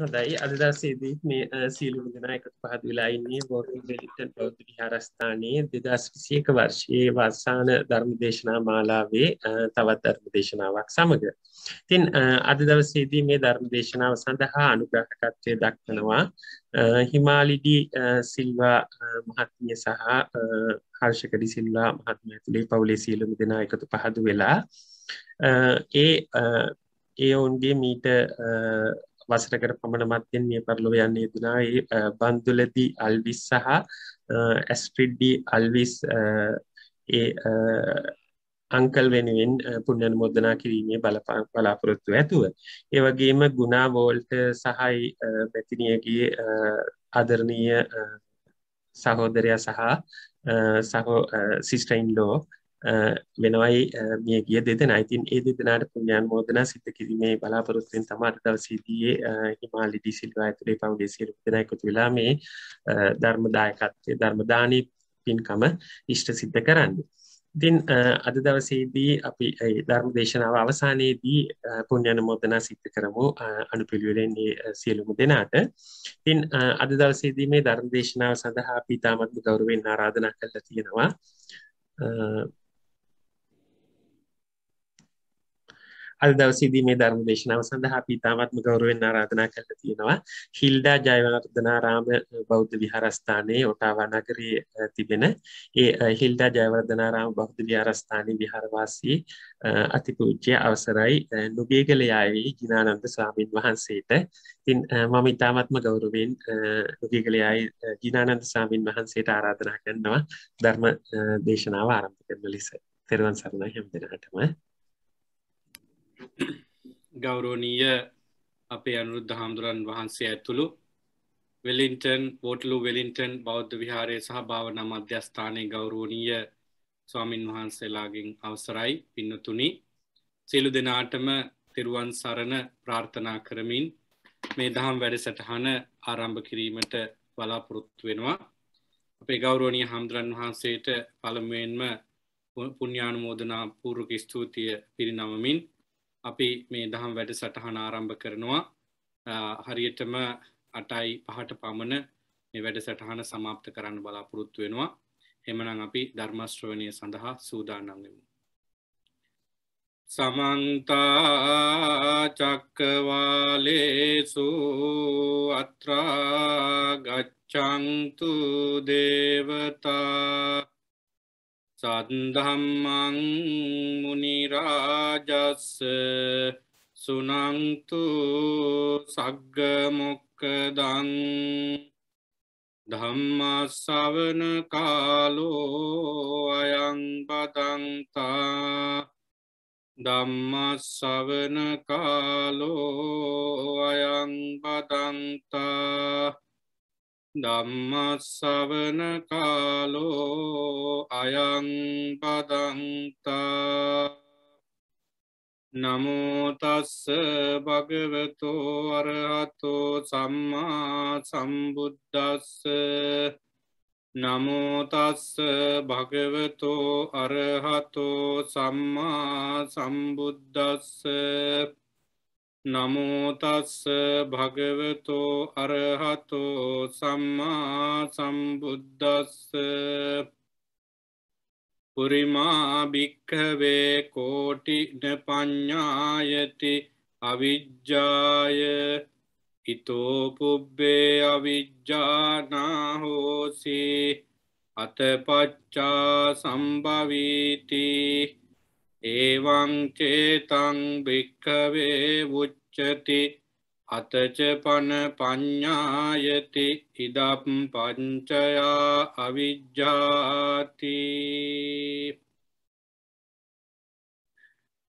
හොඳයි අදදාසේදී මේ සීලුම දෙනා එකතු පහත් වෙලායින්නේ බෝර්න් වෙලිටන් බෞද්ධ විහාරස්ථානයේ දෙදස් විසියක වර්ෂයේ වස්සාන ධර්ම දේශනා මාලාවේ තවත් ධර්ම දේශනාවක් සමඟ. තින් අද දවසේදී මේ ධර්ම දේශනාව සඳහා අනුග්‍රහකත්වය දක්වනවා හිමාලිඩි සිල්වා මහත්මිය සහ හර්ෂකඩි සිල්වා මහත්මය ඇතුළේ පවුලේ සීලුම දෙනා එකතු පහදු වෙලා ඒ ඒ ඔවුන්ගේ මීට වසරකට පමණ මත්තෙන් මිය පරලොව යන්නේ දුනා ඒ බන්දුලදී අල්විස් සහ ඇස්ට්‍රිඩ්ඩී අල්විස් ඒ අංකල් වෙනුවෙන් පුුණ්‍යන් මුදනා කිරීමේ බලපං බලාපොරොත්තු ඇතුව. ඒවගේම ගුණා වෝල්ට සහයි පැතිනියගේ අදරණීය සහෝදරයා සහ සහෝ සිිස්ටයින් ලෝ වෙනවයි මේ ගිය දෙදෙන ඉතින් ඒ දෙදෙනට පුුණ්‍යන් මෝදනා සිත කිරීමේ බලාපොරොත්තෙන් තමාට දවසීදයේ හිමාලි ඩිසිල්වා ඇතුළේ පවුගේ සිරු දෙෙන එකතු වෙලා මේ ධර්මදායකත්වය ධර්මදානී පින්කම ඉෂ්ට සිද්ධ කරන්න. ඉතින් අද දවසේදී අපි ධර්ම දේශනාව අවසානයේදී පුුණ්්‍යන මෝදනා සිත්ත කරමු අනු පිළිවෙලෙන් සියලුමු දෙනාට තින් අද දවසේදී මේ ධර්ම දේශනාව සඳහා පිතාමත්ම ගෞරුවෙන් ආරාධනා කරලා තියෙනවා Uh, අල් දවසිදී මේ ධර්ම දේශනාව සඳහා පිතාමත්ම ගෞරුවෙන් ආරාධනා කළ තියෙනවා හිල්ඩා ජයවර්ධනාරාම බෞද්ධ විහාරස්ථානයේ ඔටාවානගරී තිබෙන ඒ හිල්ඩා ජයවර්ධනාරාම බෞද්ධ විහාරස්ථානයේ විහාරවාසී අතිපූජ්‍ය අවසරයි නුගේගල යාවේ ජිනානන්ද ස්වාමින් වහන්සේට ඉතින් මම ඉතාමත්ම ගෞරුවෙන් නුගේගල යාවේ ජිනානන්ද ස්වාමින් වහන්සේට ආරාධනා කරනවා ධර්ම දේශනාව ආරම්භ කරන ලෙස තෙරුවන් සරණයි හැම දිනකටම ගෞරෝණීය අපේ අනුරුද්ධ හාමුදුරන් වහන්සේ ඇතුළු වෙලින්ටන් වෝටලු වෙලින්ටන් බෞද්ධ විහාරය සහ භාවනා මධ්‍යස්ථානය ගෞරෝණීය ස්වාමින් වහන්සේලාගෙන් අවසරයි පින්නතුනි සියලු දෙනාටම තෙරුවන් සරණ ප්‍රාර්ථනා කරමින් මේ දහම් වැඩ සටහන ආරම්භ කිරීමට බලාපොරොත්තු වෙනවා අපේ ගෞරෝණී හාමුදුරන් වහන්සේට පළමුුවෙන්ම පුුණ්‍යානුමෝදනා පූරුක ස්තුතිය පිරිනමමින් අපි මේ දහම් වැඩ සටහන ආරම්භ කරනවා හරියටම අටයි පහට පමණ මේ වැඩ සටහන සමාප්ත කරන්න බලාපොරොත්තු වෙනවා එමනම් අපි ධර්මශ්‍රවණය සඳහා සූදානම්වෙමු. සමන්තාචක්කවාලේසු අත්‍රාගච්චංතු දේවතා සද්ධම්මං මුනිරාජස්ස සුනංතු සග්ග මොක්කදං ධම්මස්සවන කාලෝ අයං පතන්තා ධම්මස්සවන කාලෝ අයං පතන්තා ධම්මස්සවන කාලෝ අයං පදන්තා නමෝතස්ස භගවතෝ අරහතෝ සම්මා සම්බුද්ධස්ස නමෝතස්ස භගවතෝ අරහතෝ සම්මා සම්බුද්ධස්ස නමෝතස්ස භගවතෝ අරහතෝ සම්මා සම්බුද්ධස්ස පුරිමාභික්කවේ කෝටින ප්ඥායති අවිජ්ජාය ඉතෝපුබ්බේ අවිජ්ජානාහෝසි අතපච්චා සම්භවීති ඒවංචේතං භික්කවේ වුච්චති අතචපන පඤ්ඥායති ඉදප් පංචයා අවිජ්ජාති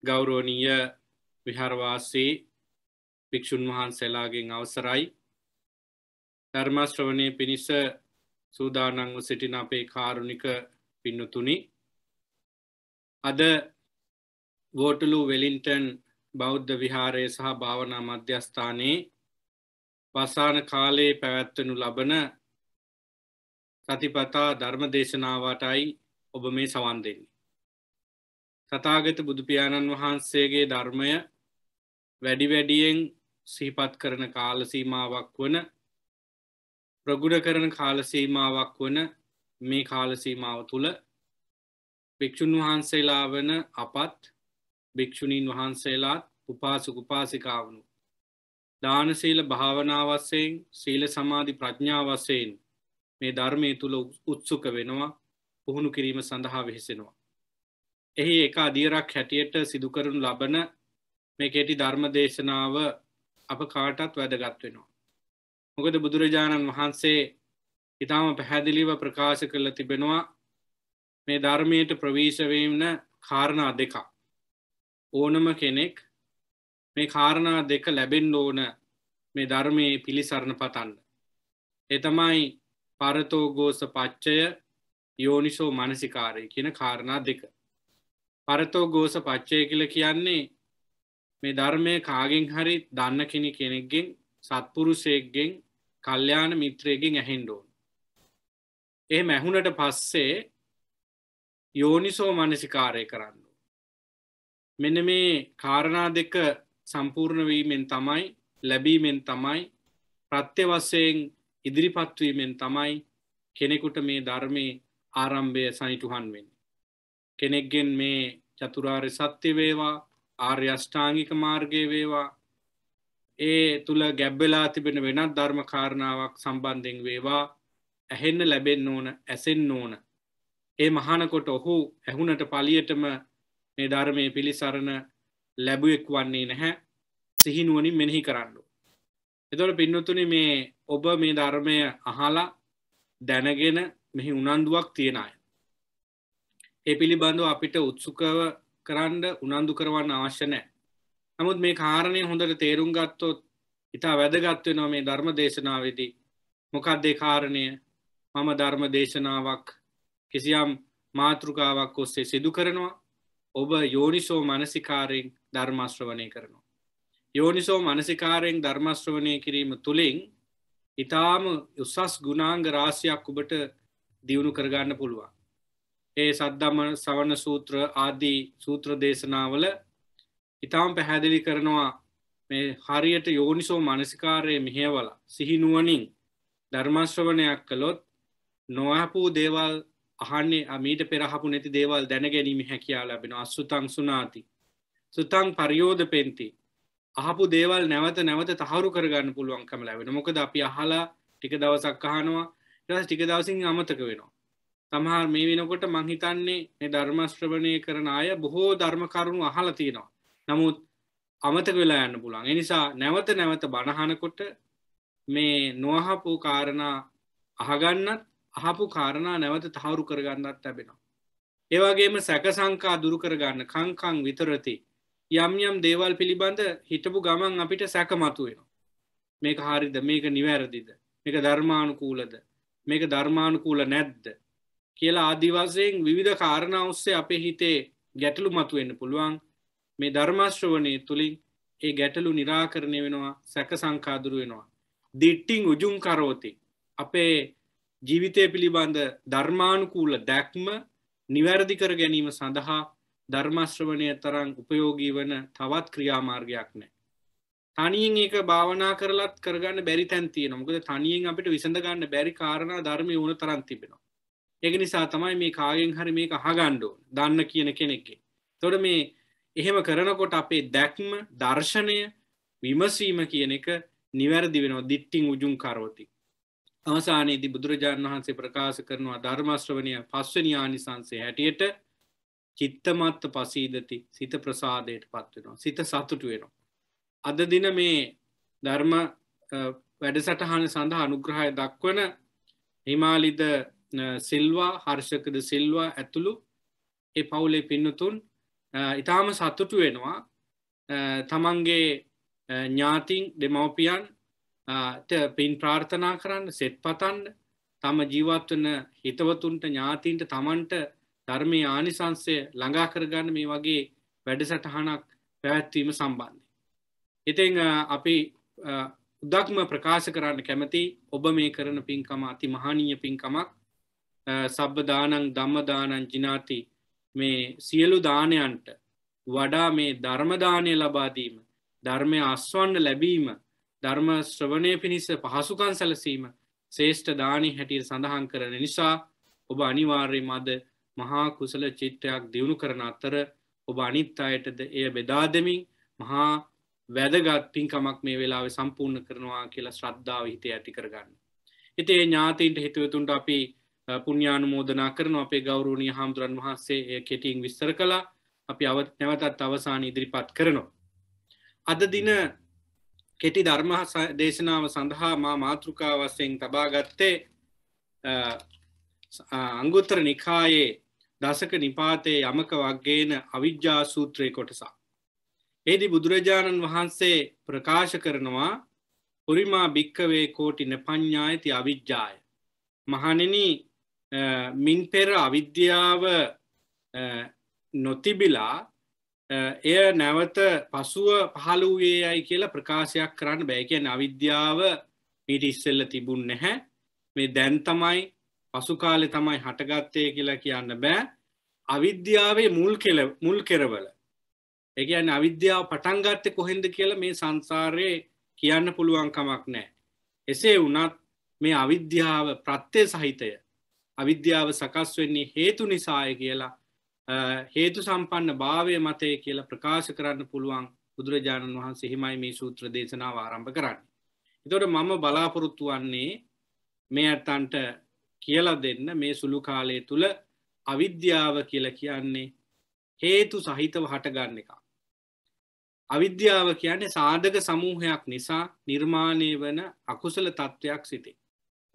ගෞරෝණීය විහාරවාසී භික්‍ෂූන් වහන්සේලාගෙන් අවසරයි ධර්මශ්‍රවනය පිණිස සූදානංව සිටින අපේ කාරුණික පින්නතුනි අද වෝටලු වෙලින්ටන් බෞද්ධ විහාරය සහ භාවනා මධ්‍යස්ථානයේ වසාන කාලයේ පැවැත්වනු ලබන සතිපතා ධර්ම දේශනාවටයි ඔබ මේ සවන් දෙන්නේ. තතාගත බුදුපාණන් වහන්සේගේ ධර්මය වැඩි වැඩියෙන් සීපත් කරන කාලසීමාවක් වන ප්‍රගුණ කරන කාලසීමාවක් වන මේ කාලසීමාව තුළ භික්‍ෂුන් වහන්සේලා වන අපත් භික්‍ෂුණීන් වහන්සේලාත් උපාසක උපාසිකාවනු. දානසීල භාවනාවස්සයෙන් සීල සමාධි ප්‍රඥාවස්සයෙන් මේ ධර්මය තුළ උත්සුක වෙනවා පුහුණු කිරීම සඳහා වෙහෙසෙනවා. එහි එක අදීරක් හැටියට සිදුකරුන් ලබන මේ කෙටි ධර්ම දේශනාව අප කාටත් වැදගත් වෙනවා. මොකද බුදුරජාණන් වහන්සේ ඉතාම පැහැදිලිව ප්‍රකාශ කරල තිබෙනවා මේ ධර්මයට ප්‍රවේශවීමන කාරණා දෙකක්. ඕනම කෙනෙක් මේ කාරණා දෙක ලැබෙන් ඕන මේ ධර්මය පිළිසරණ පතන්න. එතමයි පරතෝගෝස පච්චය යෝනිසෝ මනසිකාරය කියන කාරණා දෙක. පරතෝගෝස පච්චය කියල කියන්නේ මේ ධර්මය කාගෙන් හරි දන්න කෙනෙ කෙනෙක්ගෙන් සත්පුරුසේක්ගෙන් කල්්‍යයාන මිත්‍රයගෙන් ඇහෙන්ඩෝන්. ඒ මැහුණට පස්සේ යෝනිසෝ මනසිකාරය කරන්න. මෙන මේ කාරණා දෙක සම්පූර්ණවීමෙන් තමයි ලැබීමෙන් තමයි ප්‍රත්‍යවස්සයෙන් ඉදිරිපත්වීමෙන් තමයි කෙනෙකුට මේ ධර්මය ආරම්භය සනිටුහන් වෙන්න. කෙනෙක්ගෙන් මේ චතුරාර් සත්‍ය වේවා ආර්යෂ්ඨාංගික මාර්ගය වේවා ඒ තුළ ගැබ්බලා තිබෙන වෙනත් ධර්මකාරණාවක් සම්බන්ධෙන් වේවා ඇහෙන්න ලැබෙන්න ඕන ඇසෙන් ඕන ඒ මහනකොට ඔහු ඇහුනට පලියටම මේ ධර්මය පිළිසරණ ලැබුවෙක් වන්නේ නැහැ සිහිනුවනින් මෙනෙහි කරන්නු. එතොට පින්නතුනි මේ ඔබ මේ ධර්මය අහලා දැනගෙන මෙහි උනන්දුවක් තියෙන අය. ඒ පිළිබඳව අපිට උත්සුකව කරන්න උනන්දු කරවන්න අවශ්‍ය නෑ. නමුත් මේ කාරණය හොඳට තේරුම් ගත්තොත් ඉතා වැදගත්වෙනවා මේ ධර්ම දේශනාවේදී මොකක්දේ කාරණය මම ධර්ම දේශනාවක් කිසියම් මාතෘකාවක් ඔස්සේ සිදු කරනවා ඔබ යෝනිසෝ මනසිකාරයෙන් ධර්මශ්‍රවනය කරනවා. යෝනිසෝ මනසිකාරයෙන් ධර්මශ්‍රවනය කිරීම තුළින් ඉතාම උසස් ගුණාංග රාසියක් ඔබට දියුණු කරගන්න පුළුවන්. ඒ සද්ධම සවන සූත්‍ර ආදී සූත්‍ර දේශනාවල ඉතාම් පැහැදිලි කරනවා මේ හරියට යෝනිසෝ මනසිකාරය මෙහවල සිහිනුවනින් ධර්මශ්‍රවනයක් කළොත් නොහැපූ දේවල් අහන්නේ මීට පෙරහපු නැති දේවල් දැන ගැනීම හැකයා ලැබෙන අස්සුතං සුනාති. සුතං පරියෝධ පෙන්ති. අහපු දේවල් නැවත නැවත තහරු කරගන්න පුළුවන්කම ලැබෙන මොකද අපි අහලා ටික දවසක් අහනවා රස් ටික දවසින් අමතක වෙනවා. තමහා මේ වෙනකොට මංහිතන්නේ මේ ධර්මශ්‍රවණය කරන අය බොහෝ ධර්ම කරුණු අහලා තියෙනවා. නමුත් අමතක වෙලා යන්න පුළන් එනිසා නැවත නැවත බණහනකොට මේ නොහපු කාරණා අහගන්නත් අහපු කාරණා නැවත තහවුරු කරගන්නත් ලැබෙනවා. ඒවගේම සැක සංකා දුරු කරගන්න කංකං විතරති යම් යම් දේවල් පිළිබඳ හිටපු ගමන් අපිට සැකමතුවෙනවා. මේක හරිද මේක නිවැරදිද මේක ධර්මානුකූලද මේක ධර්මානුකූල නැද්ද කියලා ආදිවාසයෙන් විවිධ කාරණා ඔස්සේ අපේ හිතේ ගැටලු මතුවෙන්න පුළුවන් මේ ධර්මාශ්‍රවනය තුළින් ඒ ගැටලු නිරාකරණය වෙනවා සැක සංකාදුරු වෙනවා. දිට්ටිං උජුම් කරෝති අපේ ජීවිතය පිළිබඳ ධර්මානුකූල දැක්ම නිවැරදි කර ගැනීම සඳහා ධර්මශ්‍රවණය තරං උපයෝගී වන තවත් ක්‍රියාමාර්ගයක් නෑ. තනියෙන් ඒක භාවනා කරලත් කරගන්න බැරි තැන්තිය නොකද තනියෙන් අපිට විසඳගන්න බැරි කාරණ ධර්මය ඕන තරන් තිබෙනවා. එක නිසා තමයි මේ කාගෙන් හරි මේක හගණ්ඩෝ දන්න කියන කෙනෙක්ගේ. තොට මේ එහෙම කරනකොට අපේ දැක්ම දර්ශනය විමසීම කියන එක නිවැරදි වෙනවා දිට්ටිං උජුම් කරෝති. අවසානයේදී බුදුරජාණන් වහන්සේ ප්‍රකාශ කරනවා ධර්මශ්‍රවණය පස්වනියානිසංසේ හැටියට චිත්තමත්ත පසීදති සිත ප්‍රසාදයට පත්වෙනවා සිත සතුට වෙනවා. අද දින මේ ධර්ම වැඩසටහන සඳහා අනුග්‍රහය දක්වන හිමාලිද සිල්වා හර්ෂකද සිල්වා ඇතුළු ඒ පවුලේ පින්නතුන් ඉතාම සතුටු වෙනවා තමන්ගේ ඥාතින් දෙමවපියන් පින් ප්‍රාර්ථනා කරන්න සෙත් පතන්න තම ජීවත්වන හිතවතුන්ට ඥාතීන්ට තමන්ට ධර්මය ආනිසංසය ළඟා කරගන්න මේ වගේ වැඩසටහනක් පැවැත්වීම සම්බන්ධය. ඉතිං අපි උදක්ම ප්‍රකාශ කරන්න කැමති ඔබ මේ කරන පින්කම අති මහනීය පින්කමක් සබ්බදානං ධම්මදානං ජිනාති මේ සියලු දානයන්ට වඩා මේ ධර්මදානය ලබාදීම ධර්මය අස්වන්න ලැබීම ධර්ම ශ්‍රවණය පිණිස පහසුකන් සැලසීම ශේෂ්ඨ දානී හැටියට සඳහන් කරන නිසා ඔබ අනිවාර්ය මද මහා කුසල චිත්‍රයක් දියුණු කරන අතර ඔබ අනිත් අයටද එය බෙදා දෙමින් මහා වැදගත් පින්කමක් මේ වෙලාවේ සම්පූර්ණ කරනවා කියලා ශ්‍රද්ධාව හිතේ ඇති කරගන්න. හිතේ ඥාතීන්ට හිතවතුන්ට අපි පුුණ්‍යානුමෝදනා කරන අපේ ගෞරුණී හාමුදුරන් වහන්සේ කෙටිං විස්තර කලා අපි අවත් නැවතත් අවසාන ඉදිරිපත් කරනවා. අද දින කෙටි ධර්ම දේශනාව සඳහා මා මාතෘකා වස්සයෙන් තබාගත්තේ අංගුත්තර නිකායේ දසක නිපාතයේ යමක වක්ගේන අවිද්‍යා සූත්‍රය කොටසා. ඒදි බුදුරජාණන් වහන්සේ ප්‍රකාශ කරනවා පුරිමා භික්කවේ කෝටින ප්ඥායති අවිද්‍යාය. මහනෙන මින් පෙර අවිද්‍යාව නොතිබිලා එය නැවත පසුව පහළ වූයේ යයි කියලා ප්‍රකාශයක් කරන්න බෑකැන් අවිද්‍යාව පිට ඉස්සෙල්ල තිබුන් නැහැ මේ දැන් තමයි පසුකාලෙ තමයි හටගත්තය කියලා කියන්න බෑ අවිද්‍යාවේ මුල් කෙල මුල් කෙරවල එකයන් අවිද්‍යාව පටන්ගත්ත කොහෙන්ද කියලා මේ සංසාරයේ කියන්න පුළුවන්කමක් නෑ එසේ වනත් මේ අවිද්‍යාව ප්‍රත්්‍යය සහිතය අවිද්‍යාව සකස් වෙන්නේ හේතු නිසාය කියලා හේතු සම්පන්න භාවය මතය කියලා ප්‍රකාශ කරන්න පුළුවන් බුදුරජාණන් වහන්සේ හිමයි මේ සූත්‍ර දේශනාව ආරම්භ කරන්න. එතොට මම බලාපොරොත්තු වන්නේ මේ ඇත්තන්ට කියලා දෙන්න මේ සුළු කාලය තුළ අවිද්‍යාව කියල කියන්නේ හේතු සහිතව හටගන්න එක. අවිද්‍යාව කියන්නේ සාධක සමූහයක් නිසා නිර්මාණය වන අකුසල තත්ත්වයක් සිතේ.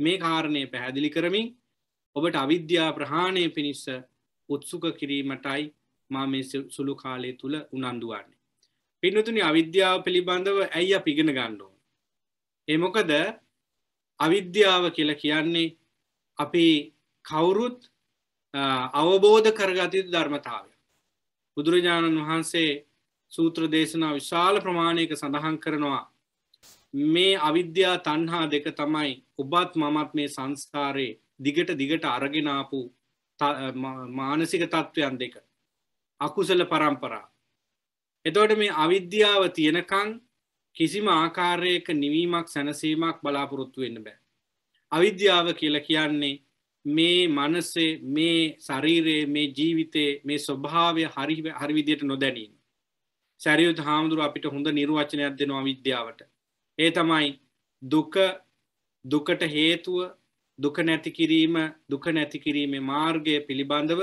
මේ කාරණය පැහැදිලි කරමින් ඔබට අවිද්‍යා ප්‍රහාණය පිණිස්ස උත්සුක කිරීමටයි මා මේ සුළු කාලය තුළ උනන්දුවන්නේ. පින්නතුනි අවිද්‍යාව පිළිබඳව ඇයි අපිගෙන ගණ්ඩෝ. එමොකද අවිද්‍යාව කියල කියන්නේ අපි කවුරුත් අවබෝධ කරගතයුතු ධර්මතාවය. බුදුරජාණන් වහන්සේ සූත්‍ර දේශනා විශාල ප්‍රමාණයක සඳහන් කරනවා මේ අවිද්‍යා තන්හා දෙක තමයි ඔබත් මමත් මේ සංස්කාරයේ දිගට දිගට අරගෙනාපු මානසික තත්ත්වයන් දෙක අකුසල පරම්පරා එතවට මේ අවිද්‍යාව තියෙනකං කිසිම ආකාරයක නිවීමක් සැනසීමක් බලාපොරොත්තු වෙන්න බෑ අවිද්‍යාව කියල කියන්නේ මේ මනසේ මේ ශරීරයේ මේ ජීවිතයේ මේ ස්වභාවය හරි හරිවිදියට නොදැනීම සැරියුත් හාමුදුරුව අපිට හොඳ නිර්වචනයක් දෙනවා විද්‍යාවට. ඒ තමයි දුක දුකට හේතුව දුක නැති කිරීම දුක නැති කිරීමේ මාර්ගය පිළිබඳව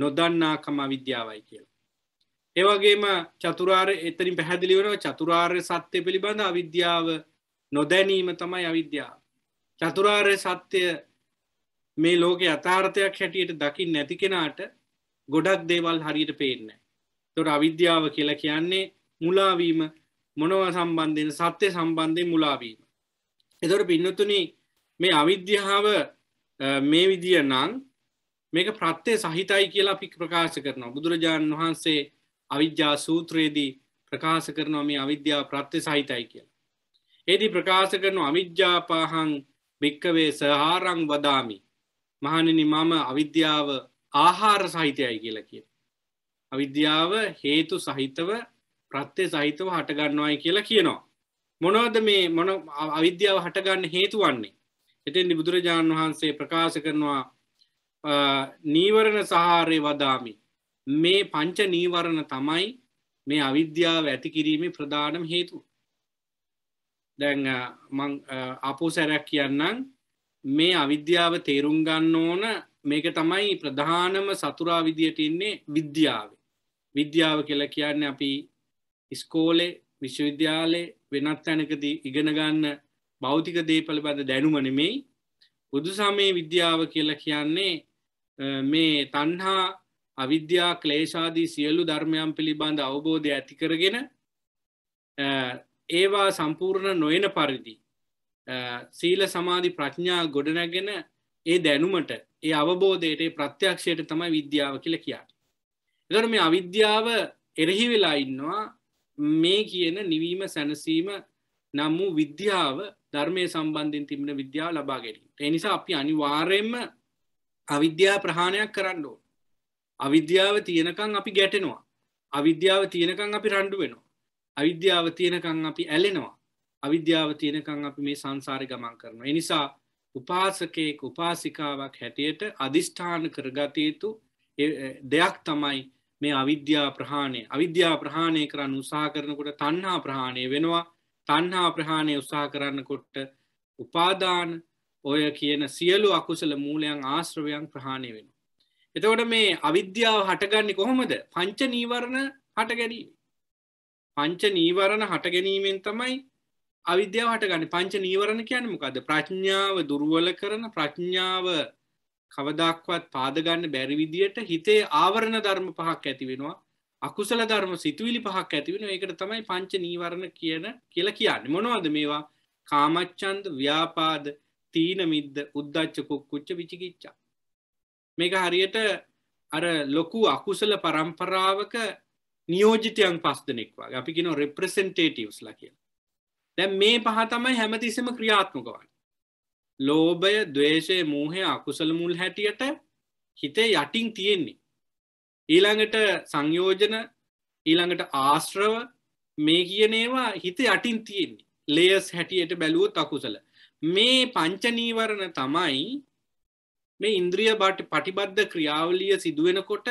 නොදන්නාකම විද්‍යාවයි කියලා. ඒවගේම චතුරාර් එතරින් පැහැදිලිවරව චතුරාර්ය සත්‍යය පිළිබඳ අවිද්‍යාව නොදැනීම තමයි අවිද්‍යාව. චතුරාර්ය සත්‍යය මේ ලෝක අතාර්ථයක් හැටියට දකිින් නැති කෙනාට ගොඩක් දේවල් හරියට පේන්න. තොට අවිද්‍යාව කියලා කියන්නේ මුලාවීම මොනව සම්බන්ධයෙන් සත්‍යය සම්බන්ධය මුලාවීම. එදොට පින්නතුනි මේ අවිද්‍යාව මේ විදිය නං මේක ප්‍රත්්‍යය සහිතයි කියලා අපි ප්‍රකාශ කරනවා බුදුරජාණන් වහන්සේ අවිද්‍යා සූත්‍රයේදී ප්‍රකාශ කරනවා මේ අවිද්‍යා ප්‍රත්්‍ය සහිතයි කියලා. ඒදී ප්‍රකාශ කරනු අවිද්‍යාපාහං භික්කවේ සහාරං වදාමි මහනිනි මම අවිද්‍යාව ආහාර සහිතයයි කියලා කිය. අවිද්‍යාව හේතු සහිතව ප්‍රත්්‍යය සහිතව හටගන්නවායි කියලා කියනවා. මොනවද මේ මොන අවිද්‍යාව හටගන්න හේතුවන්නේ එතෙන්දි බුදුරජාණන් වහන්සේ ප්‍රකාශ කරනවා නීවරණ සහාරය වදාමි. මේ පංච නීවරණ තමයි මේ අවිද්‍යාව ඇති කිරීමේ ප්‍රධානම හේතු. දැන් අපෝ සැරැක් කියන්නන් මේ අවිද්‍යාව තේරුම් ගන්න ඕන මේක තමයි ප්‍රධානම සතුරා විදියට ඉන්නේ විද්‍යාව. විද්‍යාව කියලා කියන්න අපි ඉස්කෝලේ විශ්වවිද්‍යාලේ වෙනත් තැනකදී ඉගෙන ගන්න භෞතික දේපළබඳ දැනුම නෙමෙයි බුදු සමය විද්‍යාව කියලා කියන්නේ මේ තන්හා අවිද්‍යා ක්ලේශාදී සියලු ධර්මයන් පිළිබඳ අවබෝධය ඇති කරගෙන ඒවා සම්පූර්ණ නොයන පරිදි සීල සමාධි ප්‍රඥා ගොඩනැගෙන ඒ දැනුමට ඒ අවබෝධයට ප්‍රත්‍යක්ෂයට තමයි විද්‍යාව කියල කියාට. එදර මේ අවිද්‍යාව එරහි වෙලා ඉන්නවා මේ කියන නිවීම සැනසීම නම් වූ විද්‍යාව ධර්මය සම්බන්ධින් තිබෙන විද්‍යාව ලබා ගැනීම. එනිසා අපි අනිවාර්යෙන්ම අවිද්‍යා ප්‍රහාණයක් කරන්න ඕන. අවිද්‍යාව තියෙනකං අපි ගැටෙනවා. අවිද්‍යාව තියෙනකං අපි රණ්ඩු වෙනවා. අවිද්‍යාව තියෙනකං අපි ඇලෙනවා. අවිද්‍යාව තියෙනකං අපි මේ සංසාරය ගමන් කරනවා. එනිසා උපාසකයෙක් උපාසිකාවක් හැටියට අධිෂ්ඨාන කරගතයුතු දෙයක් තමයි මේ අවිද්‍යා ප්‍රහාණය අවිද්‍යා ප්‍රහාණය කරන්න උසා කරනකොට තන්හා ප්‍රහාණය වෙනවා තන්හා ප්‍රහාණය උත්සාහ කරන්නකොට උපාදාන ඔය කියන සියලු අකුසල මූලයන් ආශ්‍රවයන් ප්‍රහාණය වෙන. එතකොට මේ අවිද්‍යාව හටගන්නේ කොහොමද පංච නීවරණ හට ගැනීම. පංච නීවරණ හට ගැනීමෙන් තමයි අවිද්‍යාව හටගන්න පංච නීවරණ කියන මොකද ප්‍රඥාව දුරුවල කරන ප්‍රඥාව කවදක්වත් පාදගන්න බැරිවිදියට හිතේ ආවරණ ධර්ම පහක් ඇති වෙනවා අකුසල ධර්ම සිතුවිලි පහක් ඇතිවෙන ඒකට තමයි පංච නීවරණ කියන කියලා කියන්න මොනවද මේවා කාමච්චන්ද ව්‍යාපාද තීන මිද්ද උද්දච්ච කුක්කුච්ච විචිකිච්චා මේක හරියට අර ලොකු අකුසල පරම්පරාවක නියෝජිතයන් පස් දෙනෙක්වා අපිගෙන රෙප්‍රසෙන්ටේටවස් ලා කියලා දැ මේ පහ තමයි හැමතිසම ක්‍රියාත්මකවන් ලෝභය දවේශය මූහය අකුසල මුල් හැටියට හිතේ යටින් තියෙන්නේ ඊළඟට සංයෝජන ඊළඟට ආශ්‍රව මේ කියනේවා හිත යටින් තියෙන්නේ ලේස් හැටියට බැලුවත් අකුසල මේ පංචනීවරණ තමයි මේ ඉන්ද්‍රිය බට පටිබද්ධ ක්‍රියාවලිය සිදුවෙනකොට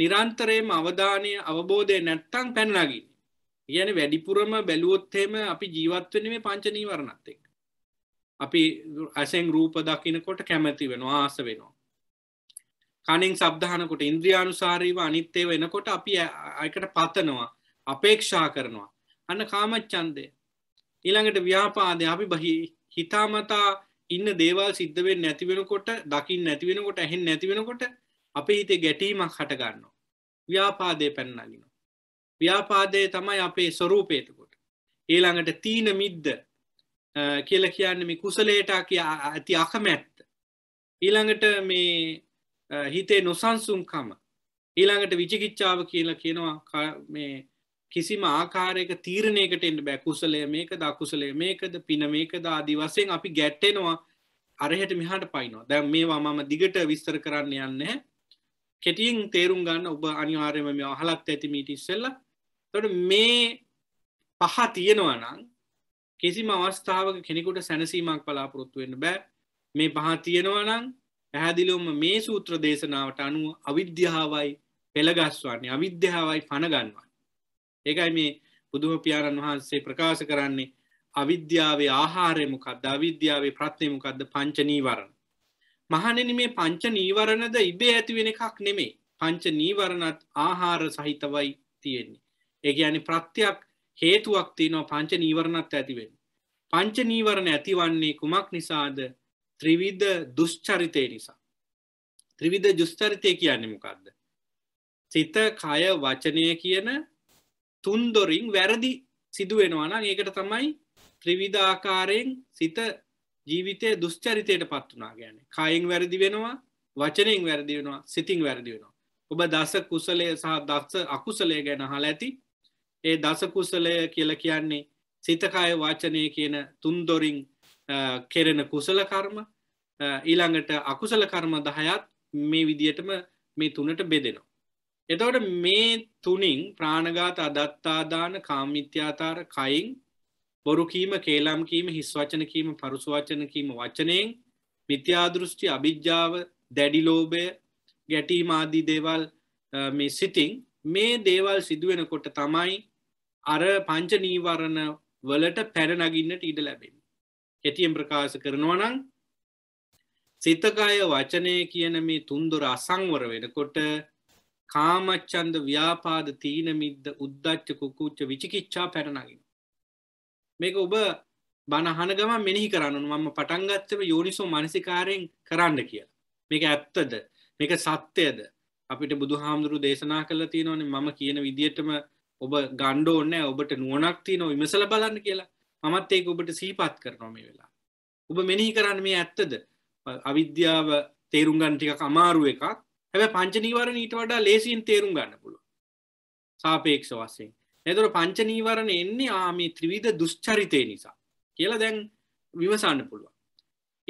නිරන්තරයම අවධානය අවබෝධය නැත්තං පැන්නගින් යන වැඩිපුරම බැලුවොත්හෙම අපි ජීවත්වන මේ පංචනීවරණත් එක් අපි ඇසෙන් රූප දකිනකොට කැමැති වෙන ආස වෙනවා කණෙන් සබ්දහනකොට ඉන්ද්‍රියානුසාරීව අනිත්‍යය වෙනකොට අපි අයකට පතනවා අපේක්ෂා කරනවා අන්න කාමච්චන්දය ඊළඟට ව්‍යාපාදය අපි බහි හිතාමතා ඉන්න දේවල් සිද්ධවෙන් නැතිවෙනකොට දකිින් නැතිවෙනකොට ඇහෙන් නැතිවෙනකොට අපේ හිතේ ගැටීමක් හටගන්නවා ව්‍යාපාදය පැන්නලින ව්‍යාපාදය තමයි අපේ ස්වරූපේතකොට ඊළඟට තීන මිද්ද කියල කියන්න මේ කුසලේටා කිය ඇති අකමැත්ත ඊළඟට මේ හිතේ නොසන්සුම්කම ඊළඟට විචිකිච්චාව කියලා කියනවා මේ කිසිම ආකාරයක තීරණයකට එන්න බෑ කුසලය මේක දකුසලය මේකද පින මේකද ආදී වසයෙන් අපි ගැට්ටෙනවා අරහෙට මෙහට පයිනවා දැම් මේවා මම දිගට විස්තර කරන්න යන්න කෙටියෙන් තේරුම් ගන්න ඔබ අනිවාර්යම මේ අහලත් ඇති මීටිස්සෙල්ල තොට මේ පහ තියෙනවනං කිසිම අවස්ථාවක කෙනෙකුට සැනසීමක් පලාපොරොත්තු වෙන්න බෑ මේ පහ තියෙනවනං පැහැදිලෝම මේ සූත්‍ර දේශනාවට අනුව අවිද්‍යාවයි පෙළගස්වන්නේ අවිද්‍යාවයි පණගන්වන්න. ඒකයි මේ බුදුහපියාණන් වහන්සේ ප්‍රකාශ කරන්නේ අවිද්‍යාවේ ආහාරයමකක්ද අවිද්‍යාවේ ප්‍රත්්‍යයමකක්ද පංච නීවරණ. මහනෙන මේ පංච නීවරණද ඉබේ ඇතිවෙන එකක් නෙමේ පංච නීවරණත් ආහාර සහිතවයි තියෙන්නේ. ඒ අනි ප්‍රත්තියක් හේතුවක් තියනවා පංච නීවරණත් ඇතිවෙන්. පංච නීවරණ ඇතිවන්නේ කුමක් නිසාද ත්‍රිවිධ දුෂ්චරිතය නිසා. ත්‍රිවිධ ජුස්චරිතය කියන්නේ මොකක්ද. සිත කය වචනය කියන තුන්දොරින් වැරදි සිදුවෙනවානම් ඒකට තමයි ත්‍රිවිධාකාරයෙන් සිත ජීවිතය දුෂ්චරිතයට පත් වනා ගැන කයින් වැරදි වෙනවා වචනයෙන් වැරදි වෙනවා සිතින් වැරදි වෙනවා ඔබ දස කුසලය සහ දක්ස අකුසලය ගැන හල ඇති ඒ දස කුසලය කියල කියන්නේ සිතකාය වචනය කියන තුන්දොරින් කෙරෙන කුසල කර්ම ඊළඟට අකුසල කර්ම දහයත් මේ විදියටම මේ තුනට බෙදෙනවා. එතවට මේ තුනින් ප්‍රාණගාත අදත්තාදාන කාමිත්‍යාතාර කයින් බොරුකීම කේලාම්කීම හිස්වචනකීම පරුසුවචනකීම වචනයෙන් මිත්‍යාදෘෂ්ටි අභිජ්ජාව දැඩිලෝබය ගැටීමමාදී දේවල් මේ සිටිං මේ දේවල් සිදුවෙනකොට තමයි අර පංචනීවරණ වලට පැරනගින්නට ඉඩ ලැබෙන. කෙටියම් ප්‍රකාශ කරනවනං සිතකය වචනය කියන මේ තුන්දොර අසංවර වෙනකොට කාමච්චන්ද ව්‍යාපාද තීන මිද්ද උද්දච්ච කුකුච්ච විචිකිච්චා පැරණගෙන. මේක ඔබ බණහන ගම මෙිහි කරන්න මම පටන්ගත්තව යෝනිසෝ මනසිකාරයෙන් කරන්න කියලා. මේක ඇත්තද මේක සත්‍යයද අපිට බුදු හාමුදුරු දේශනා කල තියෙනවන මම කියන විදිටම ඔබ ගණ්ඩ ඕන්න ඔබට නුවනක් තියනො විමසල බලන්න කියලා මත් ඒක ඔබට සීපත් කරනොම වෙලා. ඔබ මෙනිහි කරන්න මේ ඇත්තද අවිද්‍යාව තේරුම් ගන්න ටික අමාරුව එකක් හැබ පංචනීවරණ ඊට වඩා ලේසින් තේරුම් ගන්න පුළුව සාපේක්ෂ වස්සේ එතුර පංචනීවරණ එන්නේ ආමි ත්‍රිවිධ දුෂ්චරිතය නිසා කියලා දැන් විමසන්න පුළුවන්